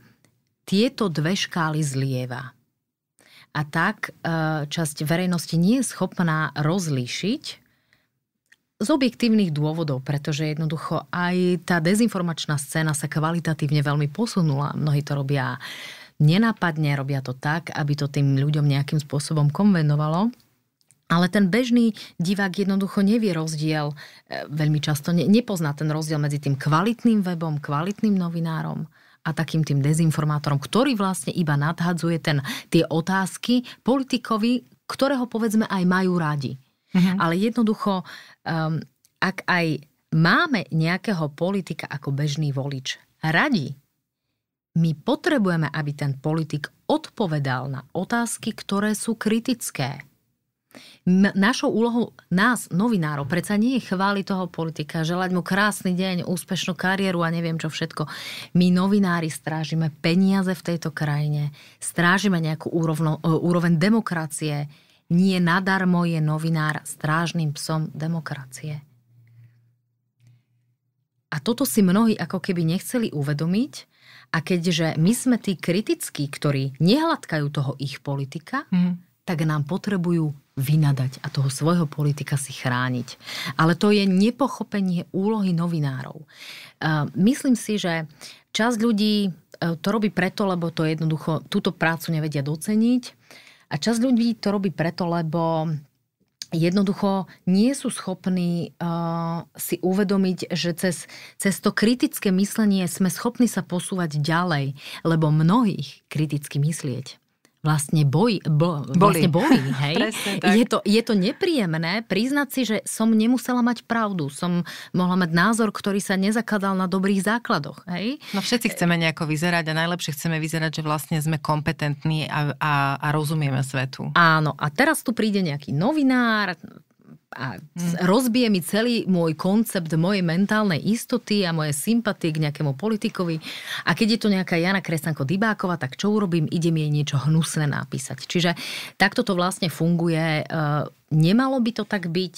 tieto dve škály zlieva. A tak e, časť verejnosti nie je schopná rozlíšiť z objektívnych dôvodov, pretože jednoducho aj tá dezinformačná scéna sa kvalitatívne veľmi posunula. Mnohí to robia nenápadne, robia to tak, aby to tým ľuďom nejakým spôsobom konvenovalo. Ale ten bežný divák jednoducho nevie rozdiel, e, veľmi často ne, nepozná ten rozdiel medzi tým kvalitným webom, kvalitným novinárom a takým tým dezinformátorom, ktorý vlastne iba nadhadzuje ten, tie otázky politikovi, ktorého povedzme aj majú radi. Mhm. Ale jednoducho, um, ak aj máme nejakého politika ako bežný volič radi, my potrebujeme, aby ten politik odpovedal na otázky, ktoré sú kritické Našou úlohou nás, novinárov, predsa nie je chváliť toho politika, želať mu krásny deň, úspešnú kariéru a neviem čo všetko. My novinári strážime peniaze v tejto krajine, strážime nejakú úrovno, e, úroveň demokracie. Nie nadarmo je novinár strážnym psom demokracie. A toto si mnohí ako keby nechceli uvedomiť, a keďže my sme tí kritickí, ktorí nehladkajú toho ich politika, mm. tak nám potrebujú vynadať a toho svojho politika si chrániť. Ale to je nepochopenie úlohy novinárov. E, myslím si, že časť ľudí e, to robí preto, lebo to jednoducho túto prácu nevedia doceniť a časť ľudí to robí preto, lebo jednoducho nie sú schopní uh, si uvedomiť, že cez, cez to kritické myslenie sme schopní sa posúvať ďalej, lebo mnohých kriticky myslieť vlastne boj. Bo, vlastne boli. Vlastne [LAUGHS] hej? Presne, tak. Je, to, je to nepríjemné priznať si, že som nemusela mať pravdu, som mohla mať názor, ktorý sa nezakladal na dobrých základoch. Hej? No všetci chceme nejako vyzerať a najlepšie chceme vyzerať, že vlastne sme kompetentní a, a, a rozumieme svetu. Áno, a teraz tu príde nejaký novinár, a hm. rozbije mi celý môj koncept mojej mentálnej istoty a moje sympatie k nejakému politikovi. A keď je to nejaká Jana Kresanko Dybáková, tak čo urobím? Idem jej niečo hnusné napísať. Čiže takto to vlastne funguje. E, nemalo by to tak byť,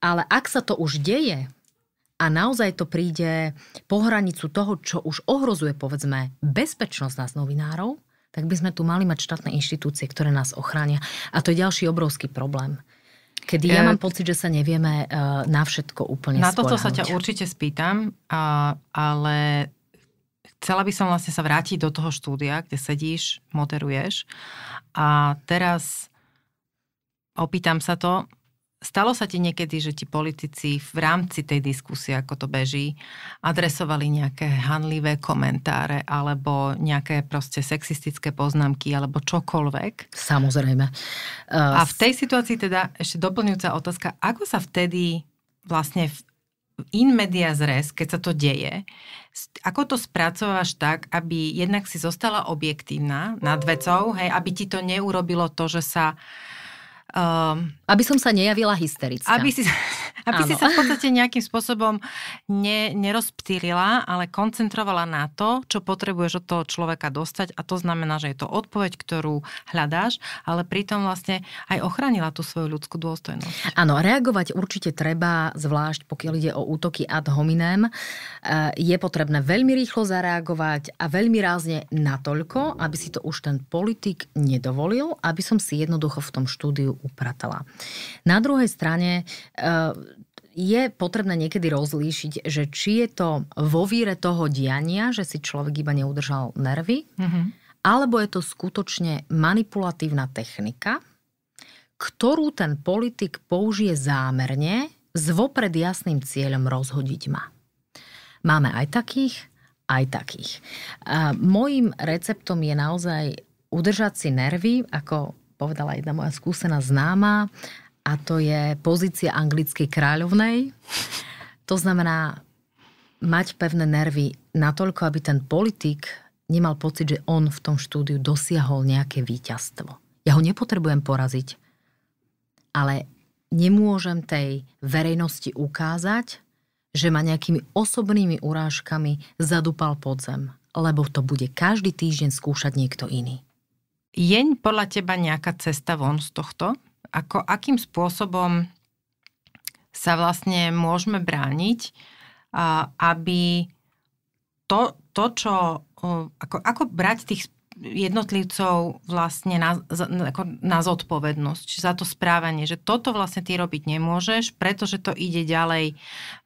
ale ak sa to už deje, a naozaj to príde po hranicu toho, čo už ohrozuje, povedzme, bezpečnosť nás novinárov, tak by sme tu mali mať štátne inštitúcie, ktoré nás ochránia. A to je ďalší obrovský problém. Kedy ja e, mám pocit, že sa nevieme e, na všetko úplne Na toto sa ťa určite spýtam, ale chcela by som vlastne sa vrátiť do toho štúdia, kde sedíš, moderuješ a teraz opýtam sa to, Stalo sa ti niekedy, že ti politici v rámci tej diskusie, ako to beží, adresovali nejaké hanlivé komentáre alebo nejaké proste sexistické poznámky alebo čokoľvek? Samozrejme. Uh, A v tej situácii teda ešte doplňujúca otázka, ako sa vtedy vlastne v in media zres, keď sa to deje, ako to spracovávaš tak, aby jednak si zostala objektívna nad vecou, hej, aby ti to neurobilo to, že sa uh, Um, aby som sa nejavila hysterická. Aby si, aby ano. si sa v podstate nejakým spôsobom ne, nerozptýrila, ale koncentrovala na to, čo potrebuješ od toho človeka dostať a to znamená, že je to odpoveď, ktorú hľadáš, ale pritom vlastne aj ochránila tú svoju ľudskú dôstojnosť. Áno, reagovať určite treba, zvlášť pokiaľ ide o útoky ad hominem. E, je potrebné veľmi rýchlo zareagovať a veľmi rázne natoľko, aby si to už ten politik nedovolil, aby som si jednoducho v tom štúdiu upratala. Na druhej strane e, je potrebné niekedy rozlíšiť, že či je to vo víre toho diania, že si človek iba neudržal nervy, mm-hmm. alebo je to skutočne manipulatívna technika, ktorú ten politik použije zámerne s vopred jasným cieľom rozhodiť ma. Máme aj takých, aj takých. A mojím receptom je naozaj udržať si nervy, ako povedala jedna moja skúsená známa, a to je pozícia anglickej kráľovnej. To znamená mať pevné nervy natoľko, aby ten politik nemal pocit, že on v tom štúdiu dosiahol nejaké víťazstvo. Ja ho nepotrebujem poraziť, ale nemôžem tej verejnosti ukázať, že ma nejakými osobnými urážkami zadupal pod zem, lebo to bude každý týždeň skúšať niekto iný. Jeň podľa teba nejaká cesta von z tohto? ako, akým spôsobom sa vlastne môžeme brániť, aby to, to čo, ako, ako brať tých jednotlivcov vlastne na, ako na zodpovednosť za to správanie, že toto vlastne ty robiť nemôžeš, pretože to ide ďalej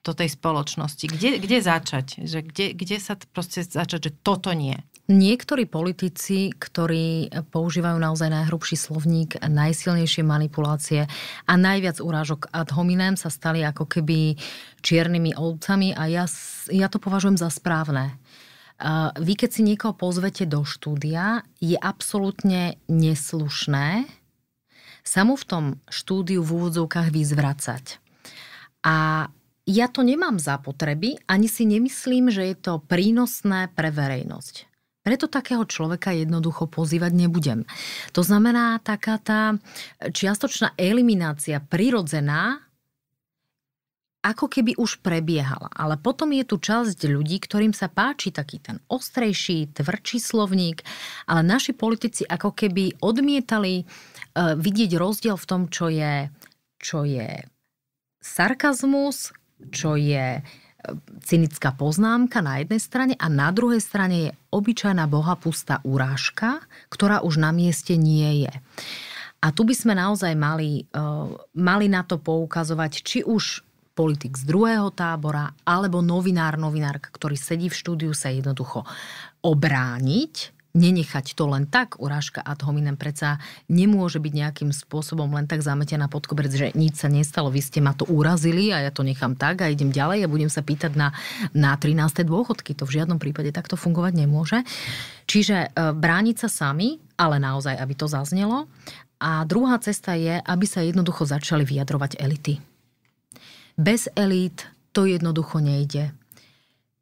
do tej spoločnosti. Kde, kde začať? Že kde, kde sa proste začať, že toto nie? Niektorí politici, ktorí používajú naozaj najhrubší slovník, najsilnejšie manipulácie a najviac urážok ad hominem sa stali ako keby čiernymi ovcami a ja, ja to považujem za správne. Vy keď si niekoho pozvete do štúdia, je absolútne neslušné sa mu v tom štúdiu v úvodzovkách vyzvracať. A ja to nemám za potreby, ani si nemyslím, že je to prínosné pre verejnosť. Preto takého človeka jednoducho pozývať nebudem. To znamená taká tá čiastočná eliminácia prirodzená, ako keby už prebiehala. Ale potom je tu časť ľudí, ktorým sa páči taký ten ostrejší, tvrdší slovník, ale naši politici ako keby odmietali e, vidieť rozdiel v tom, čo je, čo je sarkazmus, čo je cynická poznámka na jednej strane a na druhej strane je obyčajná bohapustá urážka, ktorá už na mieste nie je. A tu by sme naozaj mali, e, mali na to poukazovať, či už politik z druhého tábora, alebo novinár, novinárka, ktorý sedí v štúdiu, sa jednoducho obrániť nenechať to len tak, urážka ad hominem predsa nemôže byť nejakým spôsobom len tak zametená pod koberec, že nič sa nestalo, vy ste ma to urazili a ja to nechám tak a idem ďalej a budem sa pýtať na, na 13. dôchodky. To v žiadnom prípade takto fungovať nemôže. Čiže e, brániť sa sami, ale naozaj, aby to zaznelo. A druhá cesta je, aby sa jednoducho začali vyjadrovať elity. Bez elít to jednoducho nejde.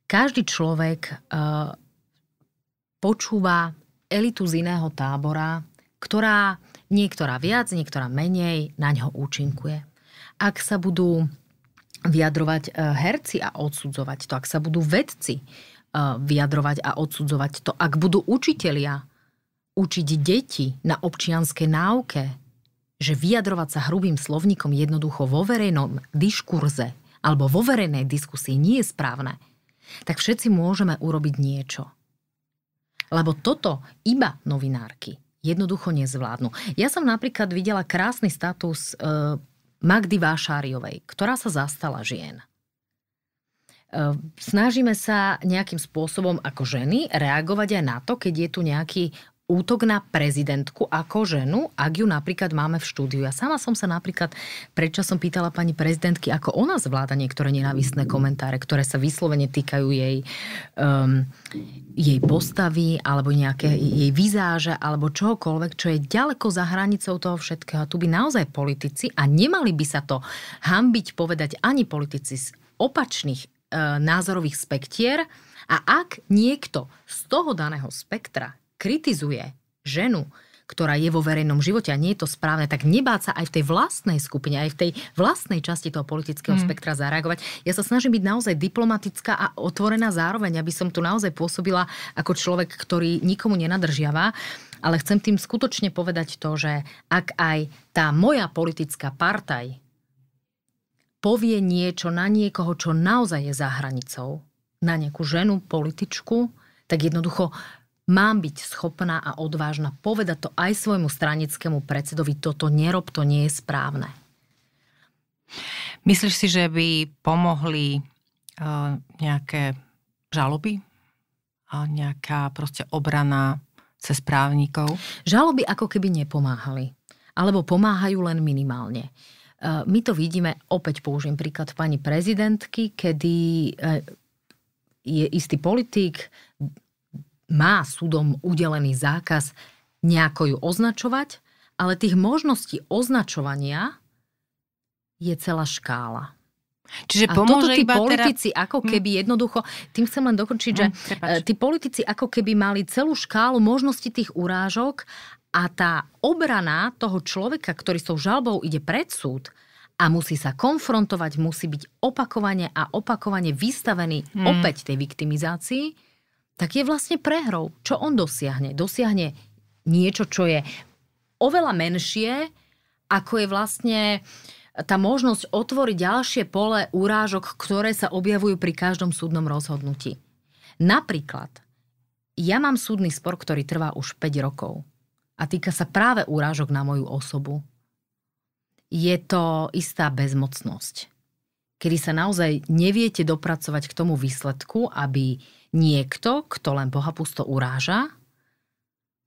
Každý človek e, počúva elitu z iného tábora, ktorá niektorá viac, niektorá menej na ňo účinkuje. Ak sa budú vyjadrovať e, herci a odsudzovať to, ak sa budú vedci e, vyjadrovať a odsudzovať to, ak budú učitelia učiť deti na občianskej náuke, že vyjadrovať sa hrubým slovníkom jednoducho vo verejnom diskurze alebo vo verejnej diskusii nie je správne, tak všetci môžeme urobiť niečo. Lebo toto iba novinárky jednoducho nezvládnu. Ja som napríklad videla krásny status e, Magdy Vášáriovej, ktorá sa zastala žien. E, snažíme sa nejakým spôsobom ako ženy reagovať aj na to, keď je tu nejaký útok na prezidentku ako ženu, ak ju napríklad máme v štúdiu. Ja sama som sa napríklad predčasom pýtala pani prezidentky, ako ona zvláda niektoré nenávistné komentáre, ktoré sa vyslovene týkajú jej, um, jej postavy alebo nejaké jej vizáže alebo čohokoľvek, čo je ďaleko za hranicou toho všetkého. Tu by naozaj politici a nemali by sa to hambiť povedať ani politici z opačných e, názorových spektier, a ak niekto z toho daného spektra kritizuje ženu, ktorá je vo verejnom živote a nie je to správne, tak nebáť sa aj v tej vlastnej skupine, aj v tej vlastnej časti toho politického mm. spektra zareagovať. Ja sa snažím byť naozaj diplomatická a otvorená zároveň, aby som tu naozaj pôsobila ako človek, ktorý nikomu nenadržiava. Ale chcem tým skutočne povedať to, že ak aj tá moja politická partaj povie niečo na niekoho, čo naozaj je za hranicou, na nejakú ženu, političku, tak jednoducho Mám byť schopná a odvážna povedať to aj svojmu stranickému predsedovi, toto nerob, to nie je správne. Myslíš si, že by pomohli uh, nejaké žaloby a nejaká proste obrana cez právnikov? Žaloby ako keby nepomáhali, alebo pomáhajú len minimálne. E, my to vidíme, opäť použijem príklad pani prezidentky, kedy e, je istý politik, má súdom udelený zákaz nejako ju označovať, ale tých možností označovania je celá škála. Čiže a pomôže toto tí iba teda- politici teraz... ako hm. keby jednoducho, tým chcem len dokončiť, že hmm, tí politici ako keby mali celú škálu možností tých urážok a tá obrana toho človeka, ktorý s tou žalbou ide pred súd a musí sa konfrontovať, musí byť opakovane a opakovane vystavený hmm. opäť tej viktimizácii, tak je vlastne prehrou. Čo on dosiahne? Dosiahne niečo, čo je oveľa menšie, ako je vlastne eh, tá možnosť otvoriť ďalšie pole urážok, ktoré sa objavujú pri každom súdnom rozhodnutí. Napríklad, ja mám súdny spor, ktorý trvá už 5 rokov a týka sa práve úrážok na moju osobu. Je to istá bezmocnosť, kedy sa naozaj neviete dopracovať k tomu výsledku, aby niekto, kto len Boha pusto uráža,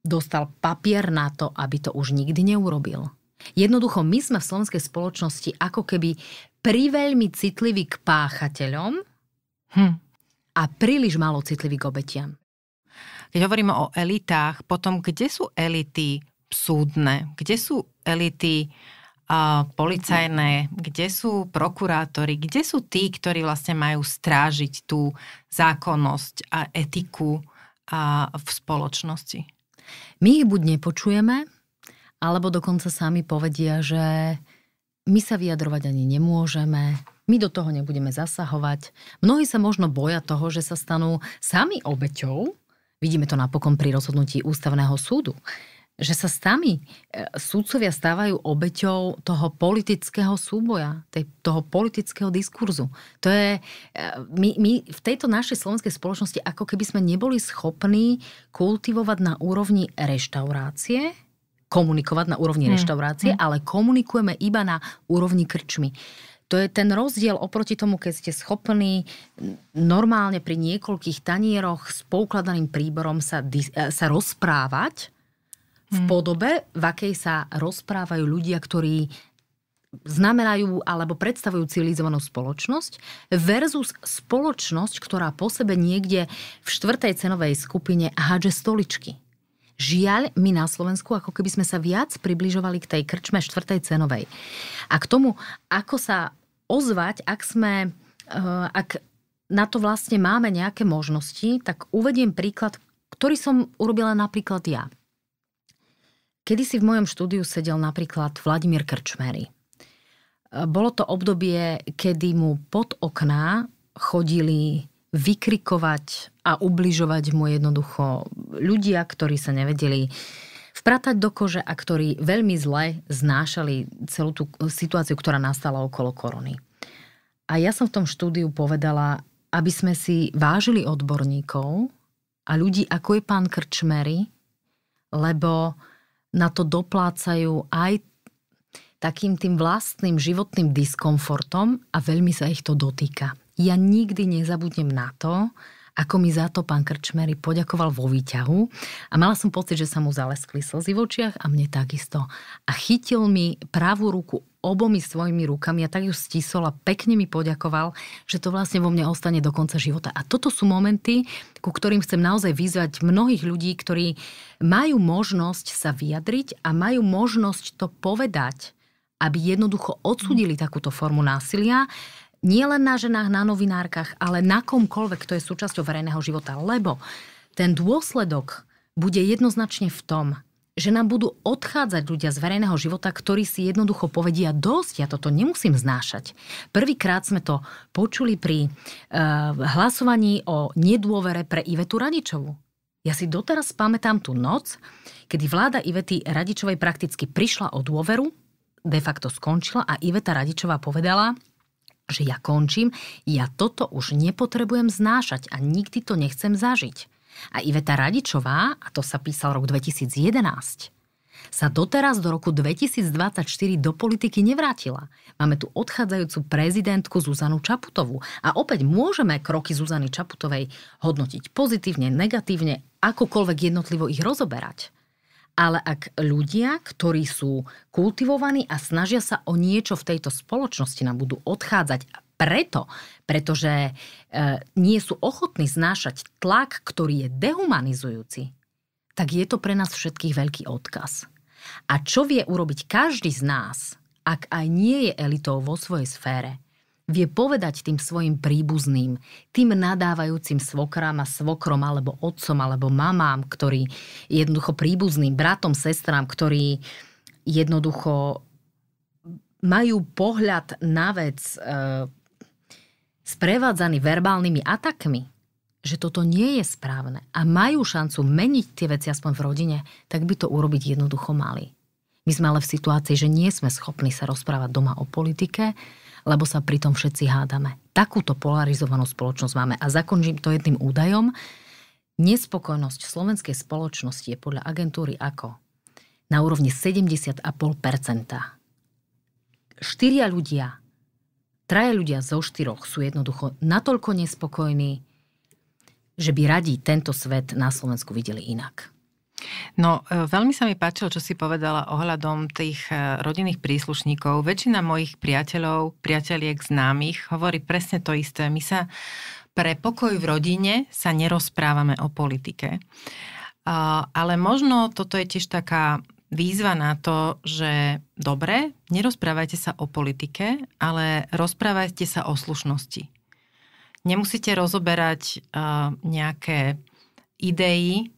dostal papier na to, aby to už nikdy neurobil. Jednoducho, my sme v slovenskej spoločnosti ako keby priveľmi citliví k páchateľom hm. a príliš malo citliví k obetiam. Keď hovoríme o elitách, potom kde sú elity súdne? Kde sú elity uh, policajné, kde sú prokurátori, kde sú tí, ktorí vlastne majú strážiť tú zákonnosť a etiku a v spoločnosti? My ich buď nepočujeme, alebo dokonca sami povedia, že my sa vyjadrovať ani nemôžeme, my do toho nebudeme zasahovať. Mnohí sa možno boja toho, že sa stanú sami obeťou. Vidíme to napokon pri rozhodnutí ústavného súdu že sa sami e, súdcovia stávajú obeťou toho politického súboja, tej, toho politického diskurzu. To je, e, my, my v tejto našej slovenskej spoločnosti ako keby sme neboli schopní kultivovať na úrovni reštaurácie, komunikovať na úrovni hmm. reštaurácie, hmm. ale komunikujeme iba na úrovni krčmy. To je ten rozdiel oproti tomu, keď ste schopní normálne pri niekoľkých tanieroch s poukladaným príborom sa, e, sa rozprávať v hm. podobe, v akej sa rozprávajú ľudia, ktorí znamenajú alebo predstavujú civilizovanú spoločnosť versus spoločnosť, ktorá po sebe niekde v štvrtej cenovej skupine hádže stoličky. Žiaľ, my na Slovensku ako keby sme sa viac približovali k tej krčme štvrtej cenovej. A k tomu, ako sa ozvať, ak sme, eh, ak na to vlastne máme nejaké možnosti, tak uvediem príklad, ktorý som urobila napríklad ja. Kedy si v mojom štúdiu sedel napríklad Vladimír Krčmery. E, bolo to obdobie, kedy mu pod okná chodili vykrikovať a ubližovať mu jednoducho ľudia, ktorí sa nevedeli vpratať do kože a ktorí veľmi zle znášali celú tú situáciu, ktorá nastala okolo korony. A ja som v tom štúdiu povedala, aby sme si vážili odborníkov a ľudí, ako je pán Krčmery, lebo na to doplácajú aj takým tým vlastným životným diskomfortom a veľmi sa ich to dotýka. Ja nikdy nezabudnem na to, ako mi za to pán Krčmery poďakoval vo výťahu a mala som pocit, že sa mu zaleskli slzy v očiach a mne takisto. A chytil mi pravú ruku obomi svojimi rukami a tak ju stisol a pekne mi poďakoval, že to vlastne vo mne ostane do konca života. A toto sú momenty, ku ktorým chcem naozaj vyzvať mnohých ľudí, ktorí majú možnosť sa vyjadriť a majú možnosť to povedať, aby jednoducho odsudili mhm. takúto formu násilia nielen na ženách, na novinárkach, ale na komkoľvek, kto je súčasťou verejného života. Lebo ten dôsledok bude jednoznačne v tom, že nám budú odchádzať ľudia z verejného života, ktorí si jednoducho povedia dosť, ja toto nemusím znášať. Prvýkrát sme to počuli pri e, hlasovaní o nedôvere pre Ivetu Radičovu. Ja si doteraz pamätám tú noc, kedy vláda Ivety Radičovej prakticky prišla o dôveru, de facto skončila a Iveta Radičová povedala, že ja končím, ja toto už nepotrebujem znášať a nikdy to nechcem zažiť. A Iveta Radičová, a to sa písal rok 2011, sa doteraz do roku 2024 do politiky nevrátila. Máme tu odchádzajúcu prezidentku Zuzanu Čaputovú a opäť môžeme kroky Zuzany Čaputovej hodnotiť pozitívne, negatívne, akokoľvek jednotlivo ich rozoberať ale ak ľudia, ktorí sú kultivovaní a snažia sa o niečo v tejto spoločnosti, nám budú odchádzať preto, pretože e, nie sú ochotní znášať tlak, ktorý je dehumanizujúci, tak je to pre nás všetkých veľký odkaz. A čo vie urobiť každý z nás, ak aj nie je elitou vo svojej sfére – vie povedať tým svojim príbuzným, tým nadávajúcim svokrám a svokrom, alebo otcom, alebo mamám, ktorí jednoducho príbuzným, bratom, sestrám, ktorí jednoducho majú pohľad na vec e, sprevádzaný verbálnymi atakmi, že toto nie je správne a majú šancu meniť tie veci aspoň v rodine, tak by to urobiť jednoducho mali. My sme ale v situácii, že nie sme schopní sa rozprávať doma o politike, lebo sa pritom všetci hádame. Takúto polarizovanú spoločnosť máme. A zakončím to jedným údajom. Nespokojnosť slovenskej spoločnosti je podľa agentúry ako na úrovni 70,5%. Štyria ľudia, traje ľudia zo štyroch sú jednoducho natoľko nespokojní, že by radi tento svet na Slovensku videli inak. No, e, veľmi sa mi páčilo, čo si povedala ohľadom tých e, rodinných príslušníkov. Väčšina mojich priateľov, priateľiek, známych hovorí presne to isté. My sa pre pokoj v rodine sa nerozprávame o politike. E, ale možno toto je tiež taká výzva na to, že dobre, nerozprávajte sa o politike, ale rozprávajte sa o slušnosti. Nemusíte rozoberať nejaké idei,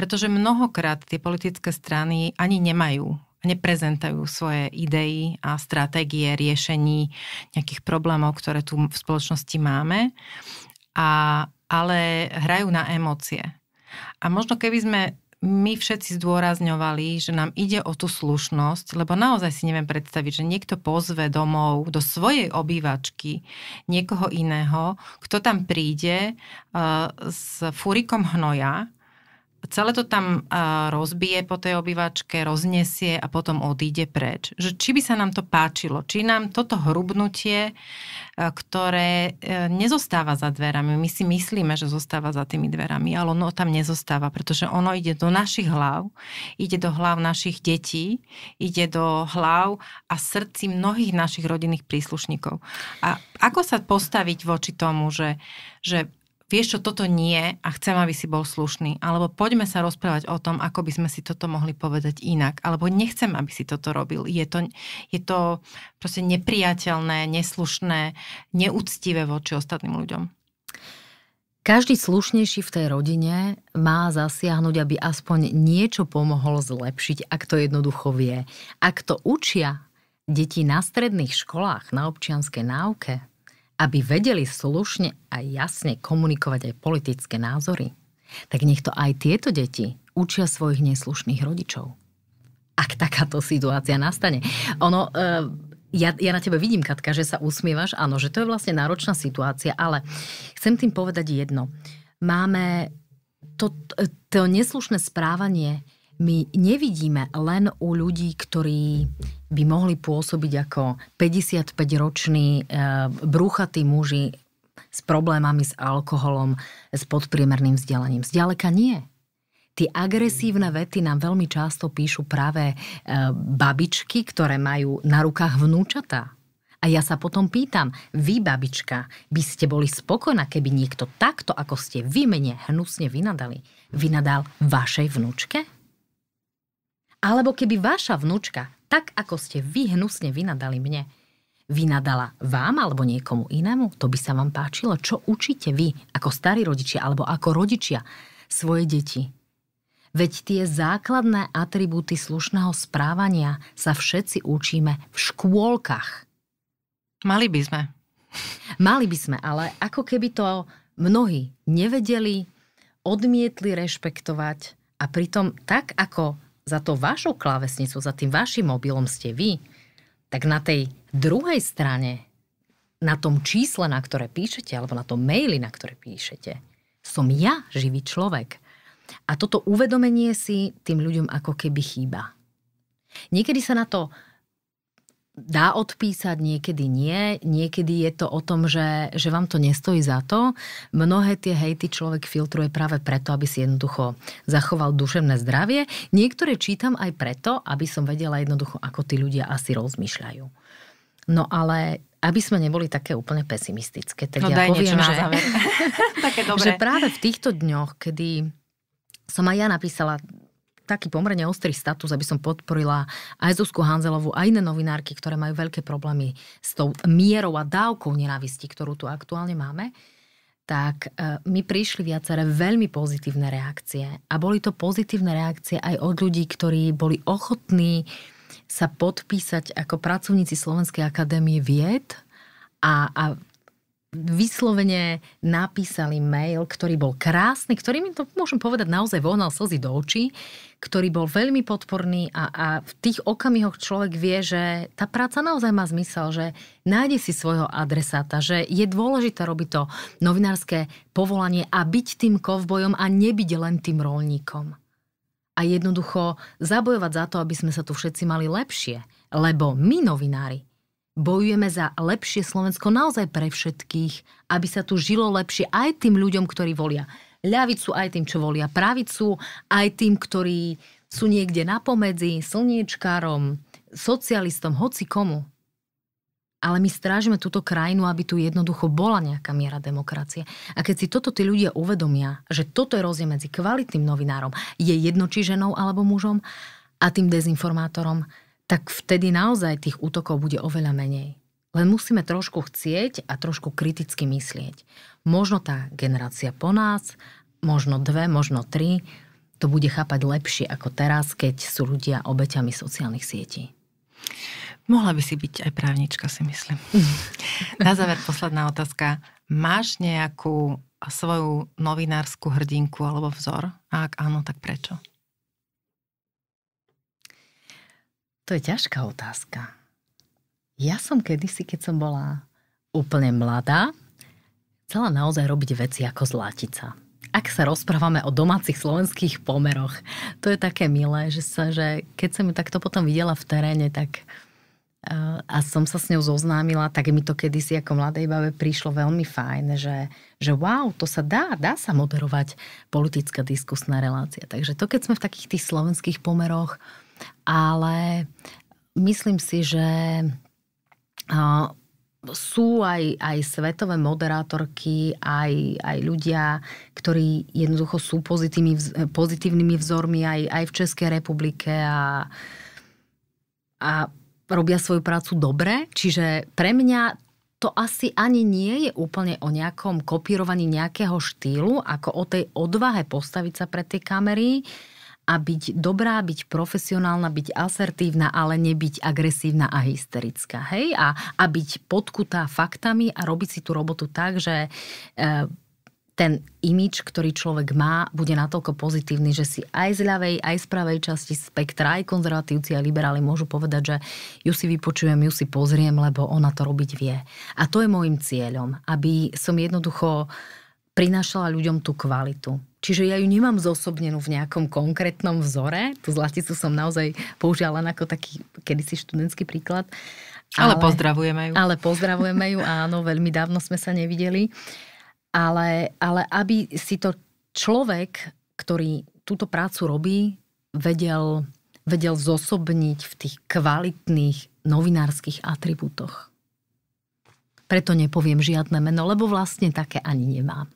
pretože mnohokrát tie politické strany ani nemajú neprezentajú svoje idei a stratégie riešení nejakých problémov, ktoré tu v spoločnosti máme, a, ale hrajú na emócie. A možno keby sme my všetci zdôrazňovali, že nám ide o tú slušnosť, lebo naozaj si neviem predstaviť, že niekto pozve domov do svojej obývačky niekoho iného, kto tam príde uh, s furikom hnoja, celé to tam rozbije po tej obývačke, roznesie a potom odíde preč. Že či by sa nám to páčilo, či nám toto hrubnutie, e, ktoré e, nezostáva za dverami, my si myslíme, že zostáva za tými dverami, ale ono tam nezostáva, pretože ono ide do našich hlav, ide do hlav našich detí, ide do hlav a srdci mnohých našich rodinných príslušníkov. A ako sa postaviť voči tomu, že, že vieš čo, toto nie a chcem, aby si bol slušný. Alebo poďme sa rozprávať o tom, ako by sme si toto mohli povedať inak. Alebo nechcem, aby si toto robil. Je to, je to proste nepriateľné, neslušné, neúctivé voči ostatným ľuďom. Každý slušnejší v tej rodine má zasiahnuť, aby aspoň niečo pomohol zlepšiť, ak to jednoducho vie. Ak to učia deti na stredných školách, na občianskej náuke, aby vedeli slušne a jasne komunikovať aj politické názory, tak nech to aj tieto deti učia svojich neslušných rodičov. Ak takáto situácia nastane. Ono, eh, ja, ja na tebe vidím, Katka, že sa usmievaš. Áno, že to je vlastne náročná situácia, ale chcem tým povedať jedno. Máme to, eh, to neslušné správanie my nevidíme len u ľudí, ktorí by mohli pôsobiť ako 55-roční e, eh, brúchatí muži s problémami s alkoholom, s podpriemerným vzdelaním. Zďaleka nie. Tie agresívne vety nám veľmi často píšu práve e, babičky, ktoré majú na rukách vnúčatá. A ja sa potom pýtam, vy, babička, by ste boli spokojná, keby niekto takto, ako ste vy mene hnusne vynadali, vynadal vašej vnúčke? Alebo keby vaša vnúčka, tak ako ste vy hnusne vynadali mne, vynadala vám alebo niekomu inému, to by sa vám páčilo. Čo učíte vy ako starí rodičia alebo ako rodičia svoje deti? Veď tie základné atribúty slušného správania sa všetci učíme v škôlkach. Mali by sme. Mali by sme, ale ako keby to mnohí nevedeli, odmietli rešpektovať a pritom tak, ako za to vašou klávesnicou, za tým vašim mobilom ste vy, tak na tej druhej strane, na tom čísle, na ktoré píšete, alebo na tom maili, na ktoré píšete, som ja živý človek. A toto uvedomenie si tým ľuďom ako keby chýba. Niekedy sa na to dá odpísať, niekedy nie. Niekedy je to o tom, že, že vám to nestojí za to. Mnohé tie hejty človek filtruje práve preto, aby si jednoducho zachoval duševné zdravie. Niektoré čítam aj preto, aby som vedela jednoducho, ako tí ľudia asi rozmýšľajú. No ale aby sme neboli také úplne pesimistické, tak no, ja poviem, že, na záver. [LAUGHS] také dobre. že práve v týchto dňoch, kedy som aj ja napísala taký pomerne ostrý status, aby som podporila aj Zuzku Hanzelovú, aj iné novinárky, ktoré majú veľké problémy s tou mierou a dávkou nenávisti, ktorú tu aktuálne máme, tak e, my prišli viaceré veľmi pozitívne reakcie. A boli to pozitívne reakcie aj od ľudí, ktorí boli ochotní sa podpísať ako pracovníci Slovenskej akadémie vied a, a vyslovene napísali mail, ktorý bol krásny, ktorý mi to, môžem povedať, naozaj vohnal slzy do očí, ktorý bol veľmi podporný a, a v tých okamihoch človek vie, že tá práca naozaj má zmysel, že nájde si svojho adresáta, že je dôležité robiť to novinárske povolanie a byť tým kovbojom a nebyť len tým rolníkom. A jednoducho zabojovať za to, aby sme sa tu všetci mali lepšie. Lebo my, novinári, bojujeme za lepšie Slovensko naozaj pre všetkých, aby sa tu žilo lepšie aj tým ľuďom, ktorí volia ľavicu, aj tým, čo volia pravicu, aj tým, ktorí sú niekde na pomedzi, slniečkárom, socialistom, hoci komu. Ale my strážime túto krajinu, aby tu jednoducho bola nejaká miera demokracie. A keď si toto tí ľudia uvedomia, že toto je rozdiel medzi kvalitným novinárom, je jedno či ženou alebo mužom, a tým dezinformátorom, tak vtedy naozaj tých útokov bude oveľa menej. Len musíme trošku chcieť a trošku kriticky myslieť. Možno tá generácia po nás, možno dve, možno tri, to bude chápať lepšie ako teraz, keď sú ľudia obeťami sociálnych sietí. Mohla by si byť aj právnička, si myslím. [LAUGHS] Na záver posledná otázka. Máš nejakú svoju novinárskú hrdinku alebo vzor? A ak áno, tak prečo? To je ťažká otázka. Ja som kedysi, keď som bola úplne mladá, chcela naozaj robiť veci ako zlatica. Ak sa rozprávame o domácich slovenských pomeroch, to je také milé, že, sa, že keď som ju takto potom videla v teréne, tak eh, a som sa s ňou zoznámila, tak mi to kedysi ako mladej babe prišlo veľmi fajn, že, že wow, to sa dá, dá sa moderovať politická diskusná relácia. Takže to, keď sme v takých tých slovenských pomeroch, ale myslím si, že sú aj, aj svetové moderátorky, aj, aj ľudia, ktorí jednoducho sú pozitívnymi, pozitívnymi vzormi aj, aj v Českej republike a, a robia svoju prácu dobre. Čiže pre mňa to asi ani nie je úplne o nejakom kopírovaní nejakého štýlu, ako o tej odvahe postaviť sa pred tie kamery a byť dobrá, byť profesionálna, byť asertívna, ale nebyť agresívna a hysterická. Hej? A, a byť podkutá faktami a robiť si tú robotu tak, že e, ten imič, ktorý človek má, bude natoľko pozitívny, že si aj z ľavej, aj z pravej časti spektra, aj konzervatívci, aj liberáli môžu povedať, že ju si vypočujem, ju si pozriem, lebo ona to robiť vie. A to je môjim cieľom, aby som jednoducho uh, prinášala ľuďom tú kvalitu. Čiže ja ju nemám zosobnenú v nejakom konkrétnom vzore. Tu zlaticu som naozaj použila len ako taký kedysi študentský príklad. Ale, ale pozdravujeme ju. Ale pozdravujeme ju, áno, veľmi dávno sme sa nevideli. Ale, ale aby si to človek, ktorý túto prácu robí, vedel, vedel zosobniť v tých kvalitných novinárskych atribútoch. Preto nepoviem žiadne meno, lebo vlastne také ani nemám.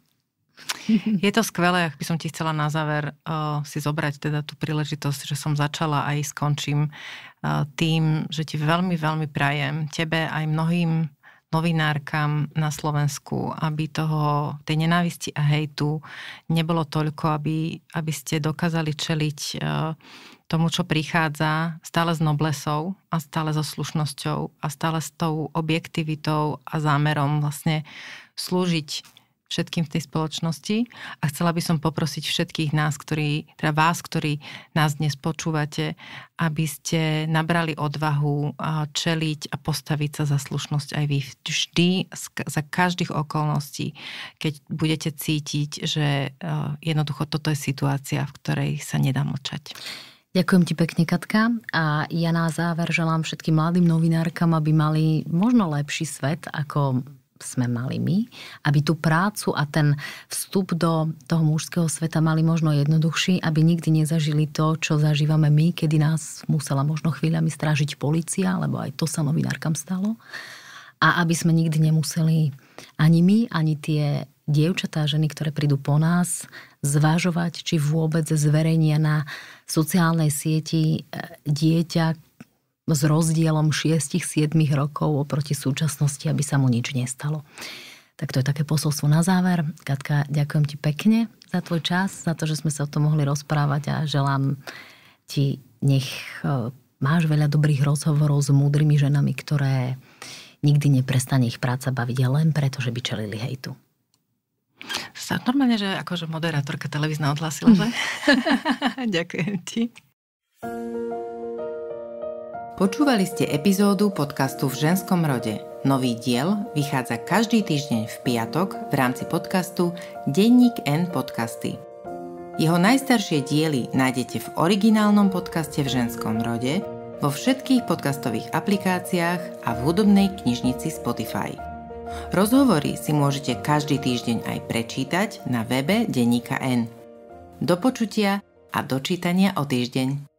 Je to skvelé, ak by som ti chcela na záver uh, si zobrať teda tú príležitosť, že som začala aj skončím uh, eh, tým, že ti veľmi, veľmi prajem tebe aj mnohým novinárkam na Slovensku, aby toho, tej nenávisti a hejtu nebolo toľko, aby, aby ste dokázali čeliť uh, tomu, čo prichádza stále s noblesou a stále so slušnosťou a stále s tou objektivitou a zámerom vlastne slúžiť všetkým v tej spoločnosti a chcela by som poprosiť všetkých nás, ktorí, teda vás, ktorí nás dnes počúvate, aby ste nabrali odvahu čeliť a postaviť sa za slušnosť aj vy. Vždy, za každých okolností, keď budete cítiť, že jednoducho toto je situácia, v ktorej sa nedá mlčať. Ďakujem ti pekne, Katka. A ja na záver želám všetkým mladým novinárkam, aby mali možno lepší svet, ako sme mali my, aby tú prácu a ten vstup do toho mužského sveta mali možno jednoduchší, aby nikdy nezažili to, čo zažívame my, kedy nás musela možno chvíľami strážiť policia, lebo aj to sa novinárkam stalo. A aby sme nikdy nemuseli ani my, ani tie dievčatá, ženy, ktoré prídu po nás, zvažovať, či vôbec zverejnia na sociálnej sieti e, dieťa, s rozdielom 6-7 rokov oproti súčasnosti, aby sa mu nič nestalo. Tak to je také posolstvo na záver. Katka, ďakujem ti pekne za tvoj čas, za to, že sme sa o tom mohli rozprávať a želám ti, nech e, máš veľa dobrých rozhovorov s múdrymi ženami, ktoré nikdy neprestane ich práca baviť len preto, že by čelili hejtu. Sa normálne, že akože moderátorka televízna odhlasila, že? [LAUGHS] [LAUGHS] Ďakujem ti. thank you Počúvali ste epizódu podcastu V ženskom rode. Nový diel vychádza každý týždeň v piatok v rámci podcastu Denník N podcasty. Jeho najstaršie diely nájdete v originálnom podcaste V ženskom rode, vo všetkých podcastových aplikáciách a v hudobnej knižnici Spotify. Rozhovory si môžete každý týždeň aj prečítať na webe Denníka N. Do počutia a dočítania o týždeň.